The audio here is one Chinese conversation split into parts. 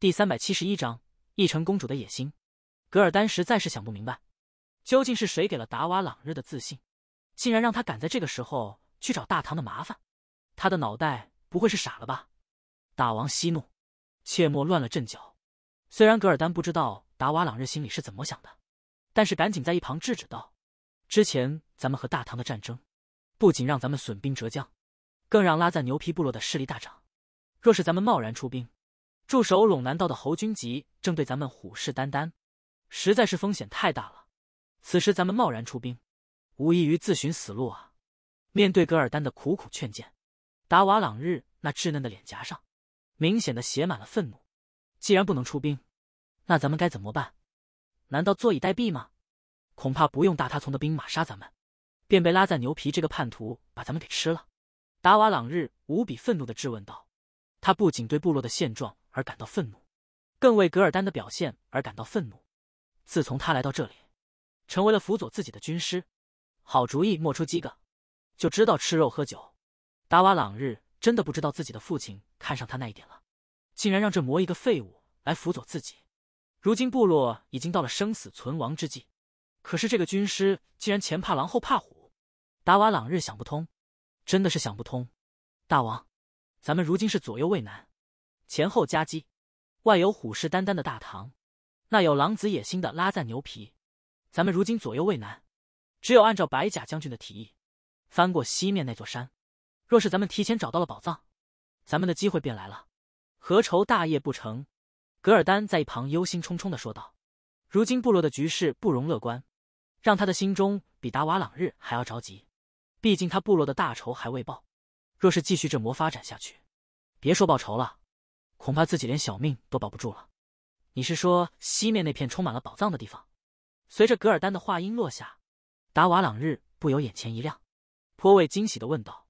第三百七十一章，义城公主的野心。格尔丹实在是想不明白，究竟是谁给了达瓦朗日的自信，竟然让他敢在这个时候去找大唐的麻烦？他的脑袋不会是傻了吧？大王息怒，切莫乱了阵脚。虽然格尔丹不知道达瓦朗日心里是怎么想的，但是赶紧在一旁制止道：“之前咱们和大唐的战争，不仅让咱们损兵折将，更让拉赞牛皮部落的势力大涨。若是咱们贸然出兵……”驻守陇南道的侯军吉正对咱们虎视眈眈，实在是风险太大了。此时咱们贸然出兵，无异于自寻死路啊！面对噶尔丹的苦苦劝谏，达瓦朗日那稚嫩的脸颊上，明显的写满了愤怒。既然不能出兵，那咱们该怎么办？难道坐以待毙吗？恐怕不用大他从的兵马杀咱们，便被拉在牛皮这个叛徒把咱们给吃了。达瓦朗日无比愤怒的质问道：“他不仅对部落的现状。”而感到愤怒，更为格尔丹的表现而感到愤怒。自从他来到这里，成为了辅佐自己的军师，好主意莫出几个，就知道吃肉喝酒。达瓦朗日真的不知道自己的父亲看上他那一点了，竟然让这魔一个废物来辅佐自己。如今部落已经到了生死存亡之际，可是这个军师竟然前怕狼后怕虎。达瓦朗日想不通，真的是想不通。大王，咱们如今是左右为难。前后夹击，外有虎视眈眈的大唐，那有狼子野心的拉赞牛皮，咱们如今左右为难，只有按照白甲将军的提议，翻过西面那座山。若是咱们提前找到了宝藏，咱们的机会便来了，何愁大业不成？噶尔丹在一旁忧心忡忡的说道。如今部落的局势不容乐观，让他的心中比达瓦朗日还要着急。毕竟他部落的大仇还未报，若是继续这魔发展下去，别说报仇了。恐怕自己连小命都保不住了。你是说西面那片充满了宝藏的地方？随着格尔丹的话音落下，达瓦朗日不由眼前一亮，颇为惊喜的问道：“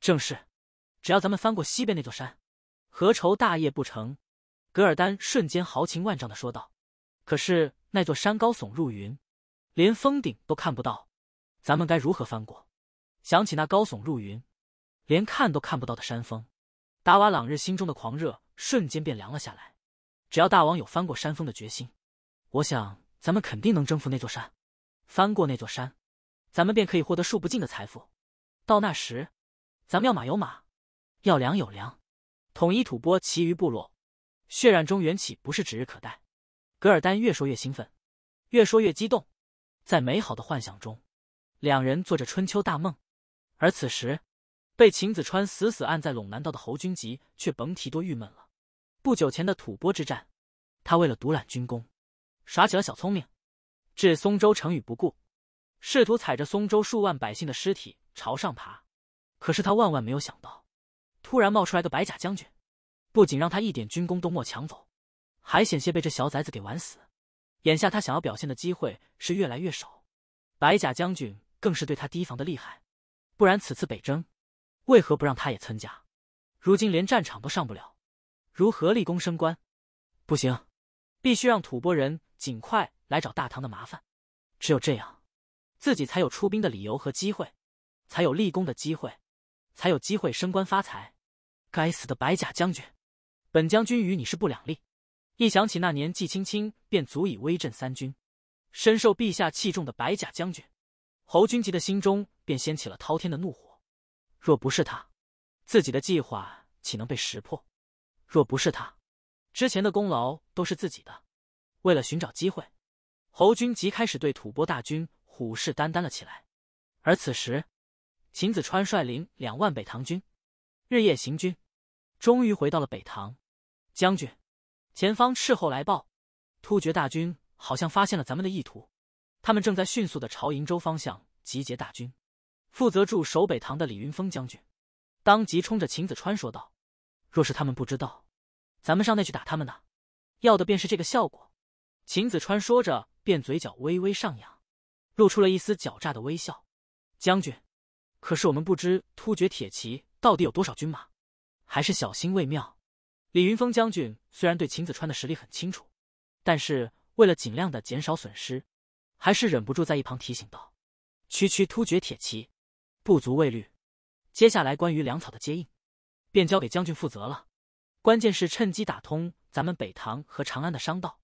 正是，只要咱们翻过西边那座山，何愁大业不成？”格尔丹瞬间豪情万丈的说道：“可是那座山高耸入云，连峰顶都看不到，咱们该如何翻过？”想起那高耸入云、连看都看不到的山峰，达瓦朗日心中的狂热。瞬间便凉了下来。只要大王有翻过山峰的决心，我想咱们肯定能征服那座山。翻过那座山，咱们便可以获得数不尽的财富。到那时，咱们要马有马，要粮有粮，统一吐蕃，其余部落，血染中原岂不是指日可待？噶尔丹越说越兴奋，越说越激动，在美好的幻想中，两人做着春秋大梦。而此时。被秦子川死死按在陇南道的侯君集，却甭提多郁闷了。不久前的吐蕃之战，他为了独揽军功，耍起了小聪明，置松州城与不顾，试图踩着松州数万百姓的尸体朝上爬。可是他万万没有想到，突然冒出来个白甲将军，不仅让他一点军功都没抢走，还险些被这小崽子给玩死。眼下他想要表现的机会是越来越少，白甲将军更是对他提防的厉害，不然此次北征。为何不让他也参加？如今连战场都上不了，如何立功升官？不行，必须让吐蕃人尽快来找大唐的麻烦。只有这样，自己才有出兵的理由和机会，才有立功的机会，才有机会升官发财。该死的白甲将军！本将军与你是不两立。一想起那年纪轻轻便足以威震三军、深受陛下器重的白甲将军，侯君集的心中便掀起了滔天的怒火。若不是他，自己的计划岂能被识破？若不是他，之前的功劳都是自己的。为了寻找机会，侯军即开始对吐蕃大军虎视眈眈了起来。而此时，秦子川率领两万北唐军日夜行军，终于回到了北唐。将军，前方斥候来报，突厥大军好像发现了咱们的意图，他们正在迅速的朝瀛州方向集结大军。负责驻守北堂的李云峰将军，当即冲着秦子川说道：“若是他们不知道，咱们上那去打他们呢？要的便是这个效果。”秦子川说着，便嘴角微微上扬，露出了一丝狡诈的微笑。将军，可是我们不知突厥铁骑到底有多少军马，还是小心为妙。李云峰将军虽然对秦子川的实力很清楚，但是为了尽量的减少损失，还是忍不住在一旁提醒道：“区区突厥铁骑。”不足为虑，接下来关于粮草的接应，便交给将军负责了。关键是趁机打通咱们北唐和长安的商道，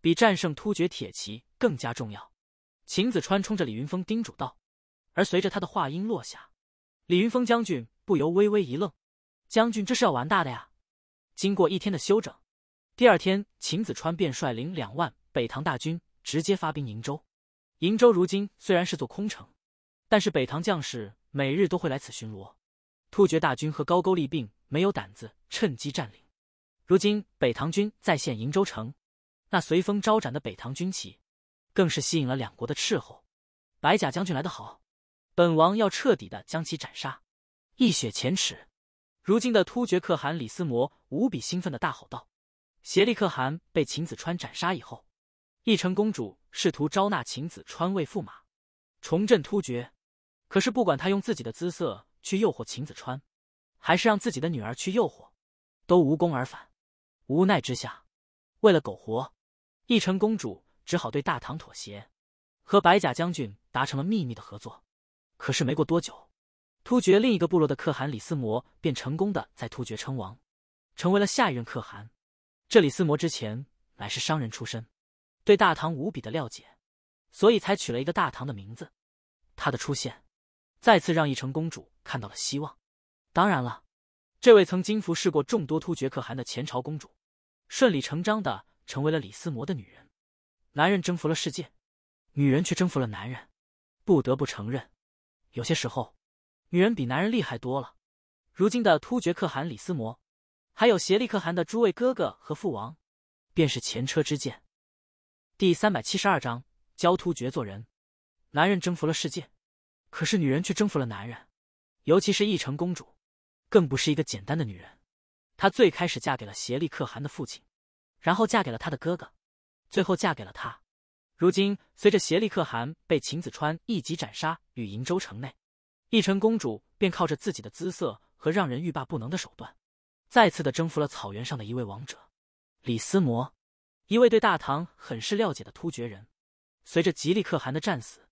比战胜突厥铁骑更加重要。秦子川冲着李云峰叮嘱道。而随着他的话音落下，李云峰将军不由微微一愣：“将军这是要玩大的呀！”经过一天的休整，第二天，秦子川便率领两万北唐大军直接发兵瀛州。瀛州如今虽然是座空城，但是北唐将士。每日都会来此巡逻，突厥大军和高句丽并没有胆子趁机占领。如今北唐军再现瀛州城，那随风招展的北唐军旗，更是吸引了两国的斥候。白甲将军来得好，本王要彻底的将其斩杀，一雪前耻。如今的突厥可汗李思摩无比兴奋的大吼道：“协力可汗被秦子川斩杀以后，义成公主试图招纳秦子川为驸马，重振突厥。”可是不管他用自己的姿色去诱惑秦子川，还是让自己的女儿去诱惑，都无功而返。无奈之下，为了苟活，义成公主只好对大唐妥协，和白甲将军达成了秘密的合作。可是没过多久，突厥另一个部落的可汗李思摩便成功的在突厥称王，成为了下一任可汗。这李思摩之前乃是商人出身，对大唐无比的了解，所以才取了一个大唐的名字。他的出现。再次让一城公主看到了希望。当然了，这位曾经服侍过众多突厥可汗的前朝公主，顺理成章的成为了李思摩的女人。男人征服了世界，女人却征服了男人。不得不承认，有些时候，女人比男人厉害多了。如今的突厥可汗李思摩，还有颉利可汗的诸位哥哥和父王，便是前车之鉴。第三百七十二章教突厥做人。男人征服了世界。可是女人却征服了男人，尤其是义成公主，更不是一个简单的女人。她最开始嫁给了颉力可汗的父亲，然后嫁给了他的哥哥，最后嫁给了他。如今，随着颉力可汗被秦子川一戟斩杀于瀛州城内，义成公主便靠着自己的姿色和让人欲罢不能的手段，再次的征服了草原上的一位王者——李思摩，一位对大唐很是了解的突厥人。随着吉利可汗的战死。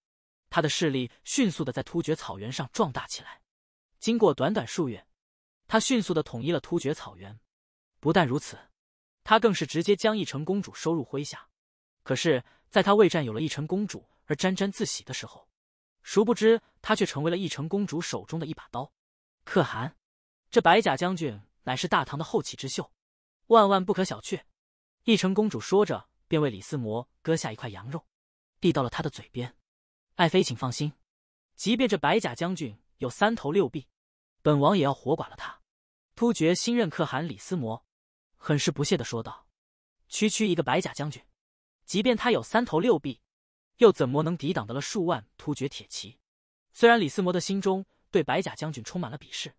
他的势力迅速的在突厥草原上壮大起来，经过短短数月，他迅速的统一了突厥草原。不但如此，他更是直接将义城公主收入麾下。可是，在他为占有了义城公主而沾沾自喜的时候，殊不知他却成为了义城公主手中的一把刀。可汗，这白甲将军乃是大唐的后起之秀，万万不可小觑。义城公主说着，便为李思摩割下一块羊肉，递到了他的嘴边。爱妃，请放心，即便这白甲将军有三头六臂，本王也要活剐了他。突厥新任可汗李思摩很是不屑的说道：“区区一个白甲将军，即便他有三头六臂，又怎么能抵挡得了数万突厥铁骑？”虽然李思摩的心中对白甲将军充满了鄙视，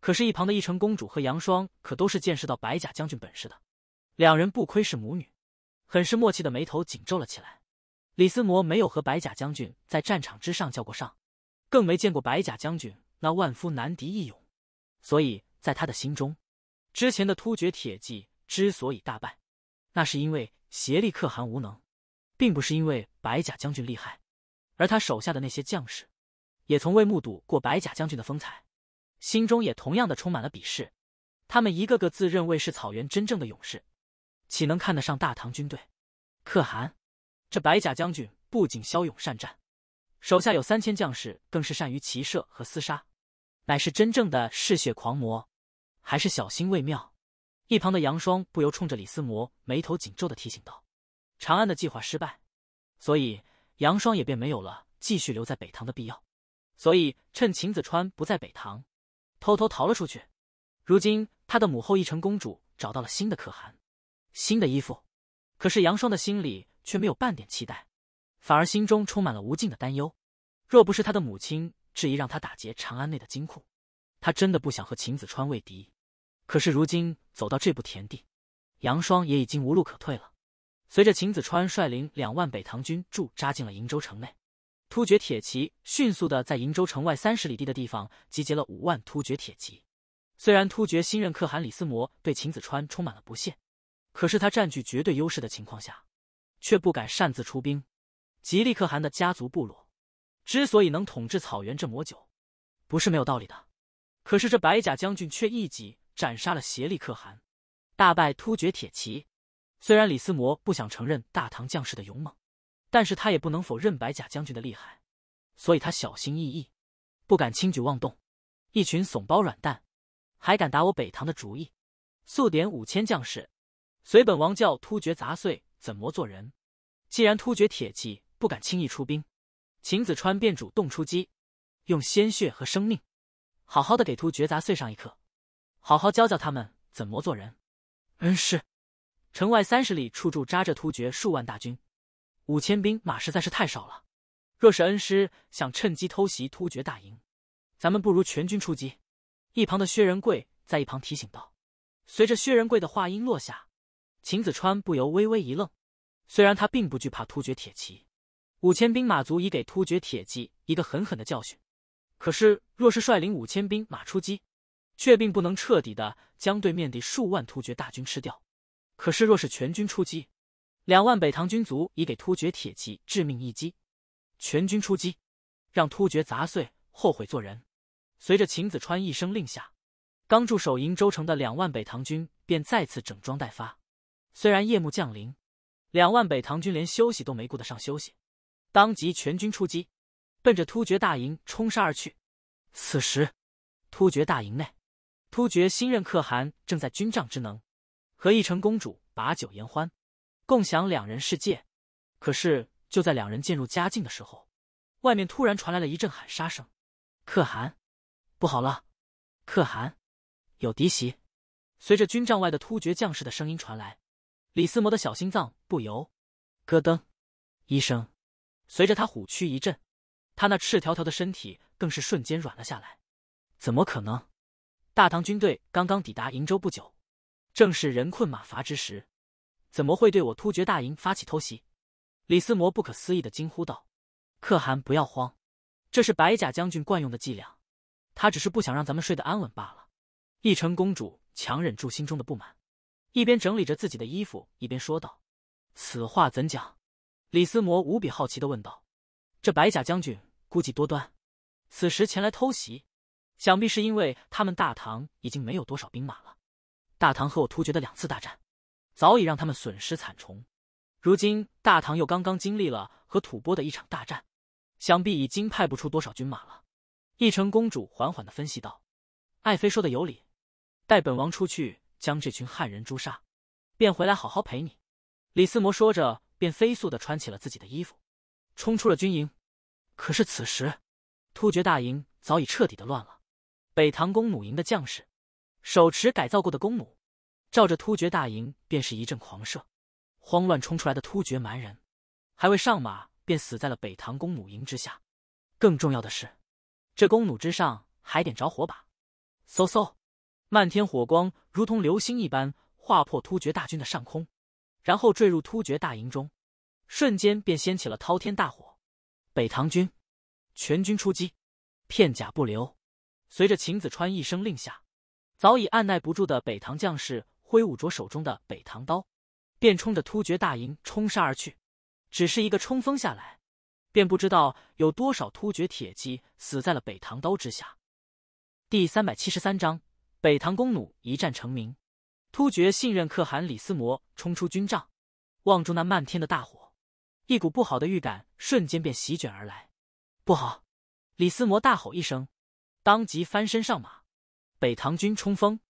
可是，一旁的义城公主和杨霜可都是见识到白甲将军本事的，两人不愧是母女，很是默契的眉头紧皱了起来。李思摩没有和白甲将军在战场之上较过上，更没见过白甲将军那万夫难敌一勇，所以在他的心中，之前的突厥铁骑之所以大败，那是因为协力可汗无能，并不是因为白甲将军厉害。而他手下的那些将士，也从未目睹过白甲将军的风采，心中也同样的充满了鄙视。他们一个个自认为是草原真正的勇士，岂能看得上大唐军队？可汗。这白甲将军不仅骁勇善战，手下有三千将士，更是善于骑射和厮杀，乃是真正的嗜血狂魔，还是小心为妙。一旁的杨双不由冲着李思摩眉头紧皱的提醒道：“长安的计划失败，所以杨双也便没有了继续留在北唐的必要，所以趁秦子川不在北唐，偷偷逃了出去。如今他的母后一城公主找到了新的可汗，新的衣服。可是杨双的心里。”却没有半点期待，反而心中充满了无尽的担忧。若不是他的母亲质疑让他打劫长安内的金库，他真的不想和秦子川为敌。可是如今走到这步田地，杨双也已经无路可退了。随着秦子川率领两万北唐军驻扎进了瀛州城内，突厥铁骑迅速的在瀛州城外三十里地的地方集结了五万突厥铁骑。虽然突厥新任可汗李思摩对秦子川充满了不屑，可是他占据绝对优势的情况下。却不敢擅自出兵。吉利可汗的家族部落之所以能统治草原这么久，不是没有道理的。可是这白甲将军却一举斩杀了协力可汗，大败突厥铁骑。虽然李思摩不想承认大唐将士的勇猛，但是他也不能否认白甲将军的厉害，所以他小心翼翼，不敢轻举妄动。一群怂包软蛋，还敢打我北唐的主意？速点五千将士，随本王教突厥杂碎。怎么做人？既然突厥铁骑不敢轻易出兵，秦子川便主动出击，用鲜血和生命，好好的给突厥砸碎上一课，好好教教他们怎么做人。恩师，城外三十里处处扎着突厥数万大军，五千兵马实在是太少了。若是恩师想趁机偷袭突厥大营，咱们不如全军出击。一旁的薛仁贵在一旁提醒道。随着薛仁贵的话音落下。秦子川不由微微一愣，虽然他并不惧怕突厥铁骑，五千兵马足以给突厥铁骑一个狠狠的教训，可是若是率领五千兵马出击，却并不能彻底的将对面的数万突厥大军吃掉。可是若是全军出击，两万北唐军足已给突厥铁骑致命一击。全军出击，让突厥砸碎后悔做人。随着秦子川一声令下，刚驻守瀛州城的两万北唐军便再次整装待发。虽然夜幕降临，两万北唐军连休息都没顾得上休息，当即全军出击，奔着突厥大营冲杀而去。此时，突厥大营内，突厥新任可汗正在军帐之能和义成公主把酒言欢，共享两人世界。可是就在两人渐入佳境的时候，外面突然传来了一阵喊杀声：“可汗，不好了！可汗，有敌袭！”随着军帐外的突厥将士的声音传来。李思摩的小心脏不由咯噔，一声，随着他虎躯一震，他那赤条条的身体更是瞬间软了下来。怎么可能？大唐军队刚刚抵达瀛州不久，正是人困马乏之时，怎么会对我突厥大营发起偷袭？李思摩不可思议的惊呼道：“可汗不要慌，这是白甲将军惯用的伎俩，他只是不想让咱们睡得安稳罢了。”一城公主强忍住心中的不满。一边整理着自己的衣服，一边说道：“此话怎讲？”李思摩无比好奇的问道：“这白甲将军估计多端，此时前来偷袭，想必是因为他们大唐已经没有多少兵马了。大唐和我突厥的两次大战，早已让他们损失惨重。如今大唐又刚刚经历了和吐蕃的一场大战，想必已经派不出多少军马了。”义成公主缓缓的分析道：“爱妃说的有理，带本王出去。”将这群汉人诛杀，便回来好好陪你。”李思摩说着，便飞速的穿起了自己的衣服，冲出了军营。可是此时，突厥大营早已彻底的乱了。北唐弓弩营的将士，手持改造过的弓弩，照着突厥大营便是一阵狂射。慌乱冲出来的突厥蛮人，还未上马，便死在了北唐弓弩营之下。更重要的是，这弓弩之上还点着火把，嗖嗖。漫天火光如同流星一般划破突厥大军的上空，然后坠入突厥大营中，瞬间便掀起了滔天大火。北唐军全军出击，片甲不留。随着秦子川一声令下，早已按耐不住的北唐将士挥舞着手中的北唐刀，便冲着突厥大营冲杀而去。只是一个冲锋下来，便不知道有多少突厥铁骑死在了北唐刀之下。第三百七十三章。北唐弓弩一战成名，突厥信任可汗李斯摩冲出军帐，望住那漫天的大火，一股不好的预感瞬间便席卷而来。不好！李斯摩大吼一声，当即翻身上马。北唐军冲锋，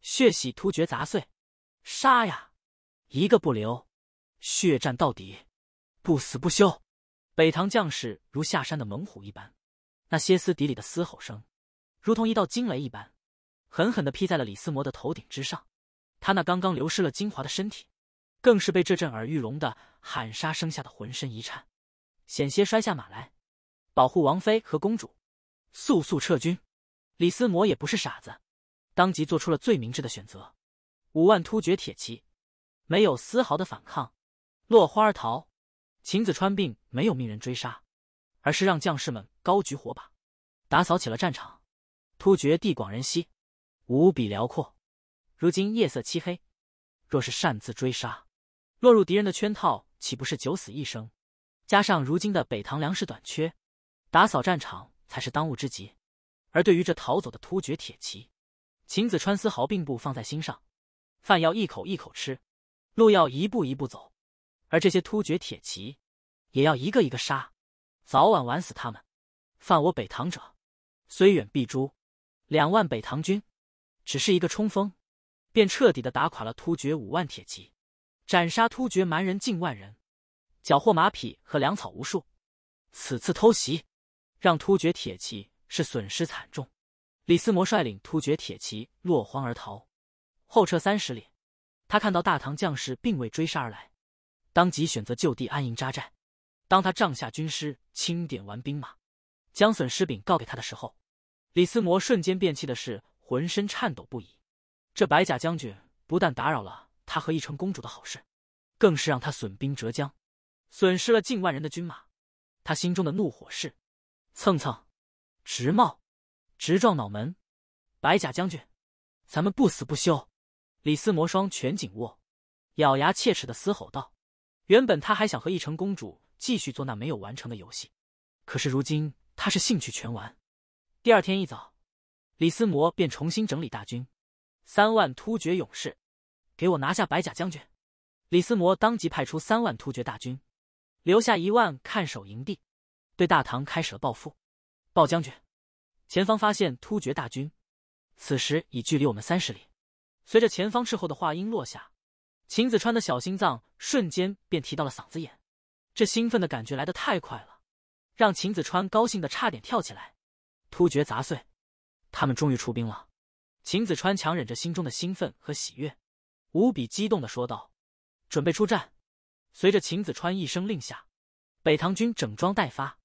血洗突厥杂碎，杀呀！一个不留，血战到底，不死不休。北唐将士如下山的猛虎一般，那歇斯底里的嘶吼声，如同一道惊雷一般。狠狠的劈在了李思摩的头顶之上，他那刚刚流失了精华的身体，更是被这震耳欲聋的喊杀声吓得浑身一颤，险些摔下马来。保护王妃和公主，速速撤军！李思摩也不是傻子，当即做出了最明智的选择。五万突厥铁骑没有丝毫的反抗，落花逃。秦子川并没有命人追杀，而是让将士们高举火把，打扫起了战场。突厥地广人稀。无比辽阔，如今夜色漆黑，若是擅自追杀，落入敌人的圈套，岂不是九死一生？加上如今的北唐粮食短缺，打扫战场才是当务之急。而对于这逃走的突厥铁骑，秦子川丝毫并不放在心上。饭要一口一口吃，路要一步一步走，而这些突厥铁骑，也要一个一个杀，早晚玩死他们。犯我北唐者，虽远必诛。两万北唐军。只是一个冲锋，便彻底的打垮了突厥五万铁骑，斩杀突厥蛮人近万人，缴获马匹和粮草无数。此次偷袭，让突厥铁骑是损失惨重。李思摩率领突厥铁骑落荒而逃，后撤三十里。他看到大唐将士并未追杀而来，当即选择就地安营扎寨。当他帐下军师清点完兵马，将损失禀告给他的时候，李思摩瞬间变气的是。浑身颤抖不已，这白甲将军不但打扰了他和一城公主的好事，更是让他损兵折将，损失了近万人的军马。他心中的怒火是蹭蹭直冒，直撞脑门。白甲将军，咱们不死不休！李斯魔双拳紧握，咬牙切齿的嘶吼道：“原本他还想和一城公主继续做那没有完成的游戏，可是如今他是兴趣全完。”第二天一早。李思摩便重新整理大军，三万突厥勇士，给我拿下白甲将军！李思摩当即派出三万突厥大军，留下一万看守营地，对大唐开始了报复。报将军，前方发现突厥大军，此时已距离我们三十里。随着前方斥候的话音落下，秦子川的小心脏瞬间便提到了嗓子眼，这兴奋的感觉来得太快了，让秦子川高兴的差点跳起来。突厥杂碎！他们终于出兵了，秦子川强忍着心中的兴奋和喜悦，无比激动的说道：“准备出战。”随着秦子川一声令下，北唐军整装待发。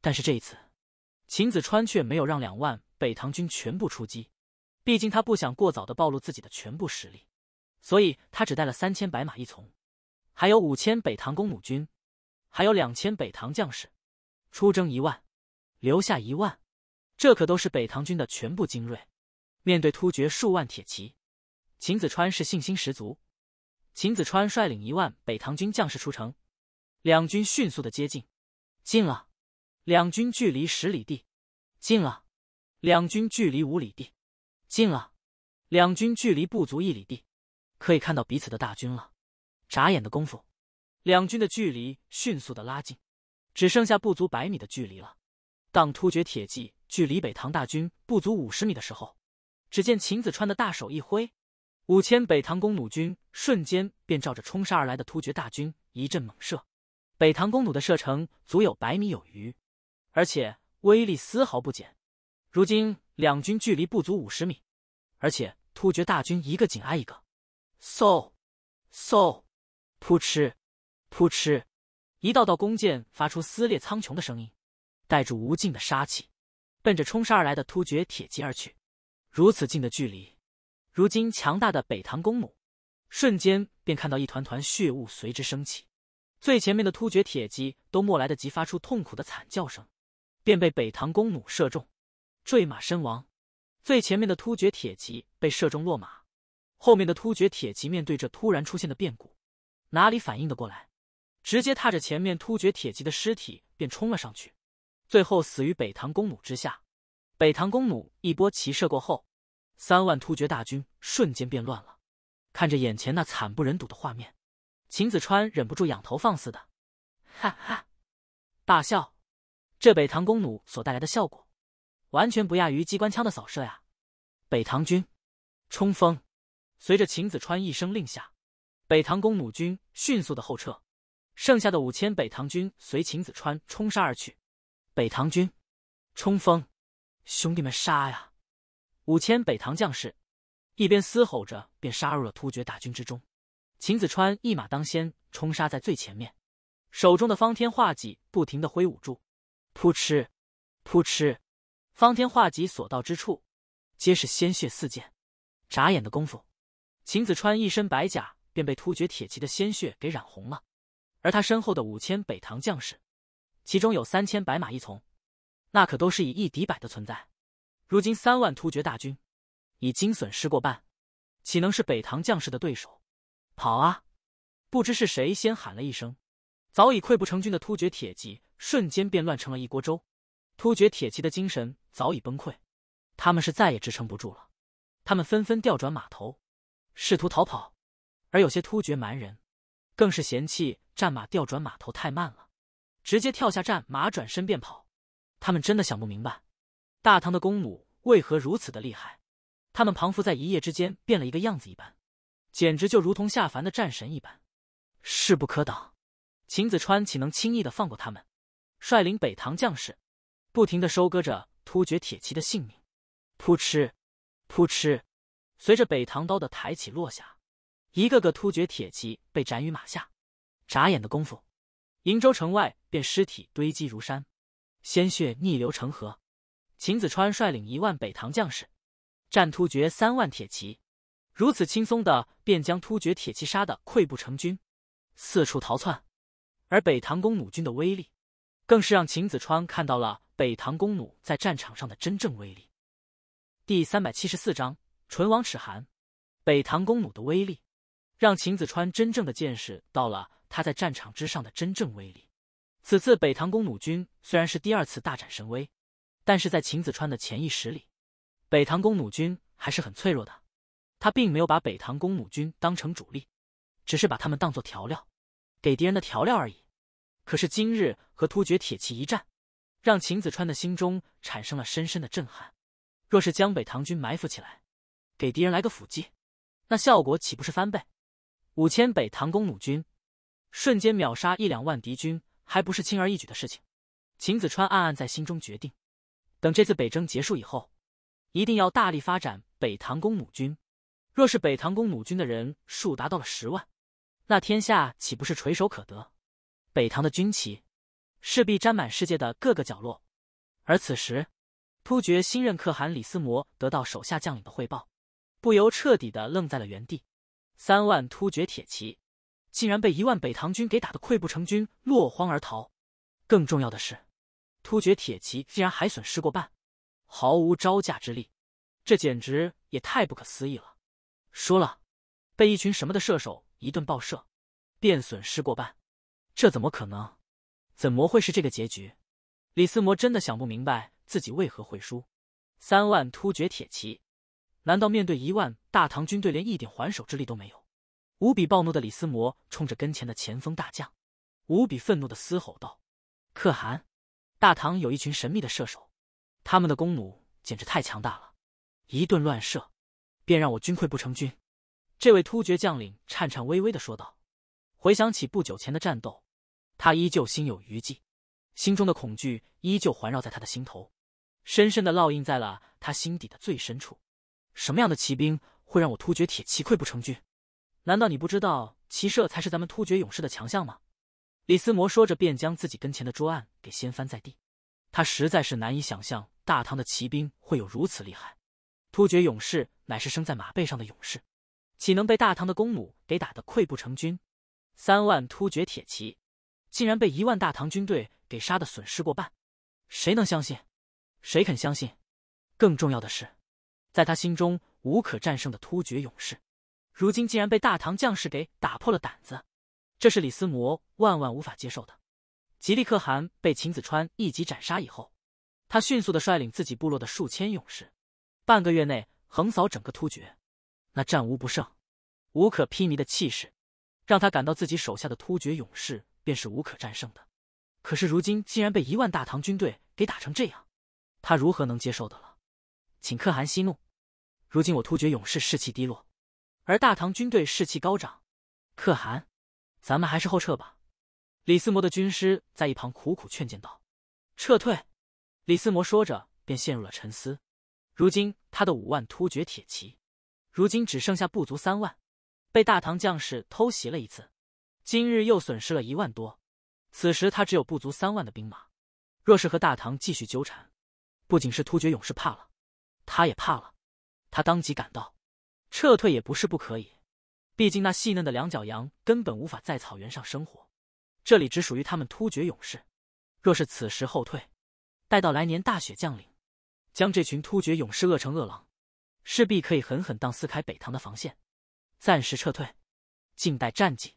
但是这一次，秦子川却没有让两万北唐军全部出击，毕竟他不想过早的暴露自己的全部实力，所以他只带了三千白马一从，还有五千北唐弓弩军，还有两千北唐将士，出征一万，留下一万。这可都是北唐军的全部精锐，面对突厥数万铁骑，秦子川是信心十足。秦子川率领一万北唐军将士出城，两军迅速的接近，近了，两军距离十里地，近了，两军距离五里地，近了，两军距离不足一里地，可以看到彼此的大军了。眨眼的功夫，两军的距离迅速的拉近，只剩下不足百米的距离了。当突厥铁骑距离北唐大军不足五十米的时候，只见秦子川的大手一挥，五千北唐弓弩军瞬间便照着冲杀而来的突厥大军一阵猛射。北唐弓弩的射程足有百米有余，而且威力丝毫不减。如今两军距离不足五十米，而且突厥大军一个紧挨一个，嗖，嗖，扑哧，扑哧，一道道弓箭发出撕裂苍穹的声音。带着无尽的杀气，奔着冲杀而来的突厥铁骑而去。如此近的距离，如今强大的北唐弓弩，瞬间便看到一团团血雾随之升起。最前面的突厥铁骑都莫来得及发出痛苦的惨叫声，便被北唐弓弩射中，坠马身亡。最前面的突厥铁骑被射中落马，后面的突厥铁骑面对着突然出现的变故，哪里反应得过来？直接踏着前面突厥铁骑的尸体便冲了上去。最后死于北唐弓弩之下，北唐弓弩一波齐射过后，三万突厥大军瞬间变乱了。看着眼前那惨不忍睹的画面，秦子川忍不住仰头放肆的哈哈大笑。这北唐弓弩所带来的效果，完全不亚于机关枪的扫射呀！北唐军冲锋，随着秦子川一声令下，北唐弓弩军迅速的后撤，剩下的五千北唐军随秦子川冲杀而去。北唐军，冲锋！兄弟们杀呀！五千北唐将士一边嘶吼着，便杀入了突厥大军之中。秦子川一马当先，冲杀在最前面，手中的方天画戟不停的挥舞住，扑哧，扑哧，方天画戟所到之处，皆是鲜血四溅。眨眼的功夫，秦子川一身白甲便被突厥铁骑的鲜血给染红了，而他身后的五千北唐将士。其中有三千白马一从，那可都是以一敌百的存在。如今三万突厥大军已经损失过半，岂能是北唐将士的对手？跑啊！不知是谁先喊了一声，早已溃不成军的突厥铁骑瞬间便乱成了一锅粥。突厥铁骑的精神早已崩溃，他们是再也支撑不住了。他们纷纷调转马头，试图逃跑。而有些突厥蛮人更是嫌弃战马调转马头太慢了。直接跳下战马，转身便跑。他们真的想不明白，大唐的弓弩为何如此的厉害？他们彷佛在一夜之间变了一个样子一般，简直就如同下凡的战神一般，势不可挡。秦子川岂能轻易的放过他们？率领北唐将士，不停的收割着突厥铁骑的性命。扑哧，扑哧，随着北唐刀的抬起落下，一个个突厥铁骑被斩于马下。眨眼的功夫。瀛州城外便尸体堆积如山，鲜血逆流成河。秦子川率领一万北唐将士，战突厥三万铁骑，如此轻松的便将突厥铁骑杀得溃不成军，四处逃窜。而北唐弓弩军的威力，更是让秦子川看到了北唐弓弩在战场上的真正威力。第三百七十四章：唇亡齿寒。北唐弓弩的威力，让秦子川真正的见识到了。他在战场之上的真正威力。此次北唐弓弩军虽然是第二次大展神威，但是在秦子川的潜意识里，北唐弓弩军还是很脆弱的。他并没有把北唐弓弩军当成主力，只是把他们当做调料，给敌人的调料而已。可是今日和突厥铁骑一战，让秦子川的心中产生了深深的震撼。若是将北唐军埋伏起来，给敌人来个伏击，那效果岂不是翻倍？五千北唐弓弩军。瞬间秒杀一两万敌军，还不是轻而易举的事情。秦子川暗暗在心中决定，等这次北征结束以后，一定要大力发展北唐弓弩军。若是北唐弓弩军的人数达到了十万，那天下岂不是垂手可得？北唐的军旗势必沾满世界的各个角落。而此时，突厥新任可汗李思摩得到手下将领的汇报，不由彻底的愣在了原地。三万突厥铁骑。竟然被一万北唐军给打得溃不成军，落荒而逃。更重要的是，突厥铁骑竟然还损失过半，毫无招架之力。这简直也太不可思议了！输了，被一群什么的射手一顿爆射，便损失过半，这怎么可能？怎么会是这个结局？李思摩真的想不明白自己为何会输。三万突厥铁骑，难道面对一万大唐军队，连一点还手之力都没有？无比暴怒的李思摩冲着跟前的前锋大将，无比愤怒的嘶吼道：“可汗，大唐有一群神秘的射手，他们的弓弩简直太强大了，一顿乱射，便让我军溃不成军。”这位突厥将领颤颤巍巍的说道：“回想起不久前的战斗，他依旧心有余悸，心中的恐惧依旧环绕在他的心头，深深的烙印在了他心底的最深处。什么样的骑兵会让我突厥铁骑溃不成军？”难道你不知道骑射才是咱们突厥勇士的强项吗？李思摩说着，便将自己跟前的桌案给掀翻在地。他实在是难以想象大唐的骑兵会有如此厉害。突厥勇士乃是生在马背上的勇士，岂能被大唐的弓弩给打得溃不成军？三万突厥铁骑，竟然被一万大唐军队给杀的损失过半，谁能相信？谁肯相信？更重要的是，在他心中无可战胜的突厥勇士。如今竟然被大唐将士给打破了胆子，这是李思摩万万无法接受的。吉利可汗被秦子川一击斩杀以后，他迅速的率领自己部落的数千勇士，半个月内横扫整个突厥，那战无不胜、无可匹敌的气势，让他感到自己手下的突厥勇士便是无可战胜的。可是如今竟然被一万大唐军队给打成这样，他如何能接受的了？请可汗息怒，如今我突厥勇士士气低落。而大唐军队士气高涨，可汗，咱们还是后撤吧。李思摩的军师在一旁苦苦劝谏道：“撤退。”李思摩说着便陷入了沉思。如今他的五万突厥铁骑，如今只剩下不足三万，被大唐将士偷袭了一次，今日又损失了一万多。此时他只有不足三万的兵马，若是和大唐继续纠缠，不仅是突厥勇士怕了，他也怕了。他当即赶到。撤退也不是不可以，毕竟那细嫩的两脚羊根本无法在草原上生活，这里只属于他们突厥勇士。若是此时后退，待到来年大雪降临，将这群突厥勇士饿成饿狼，势必可以狠狠荡撕开北唐的防线。暂时撤退，静待战绩。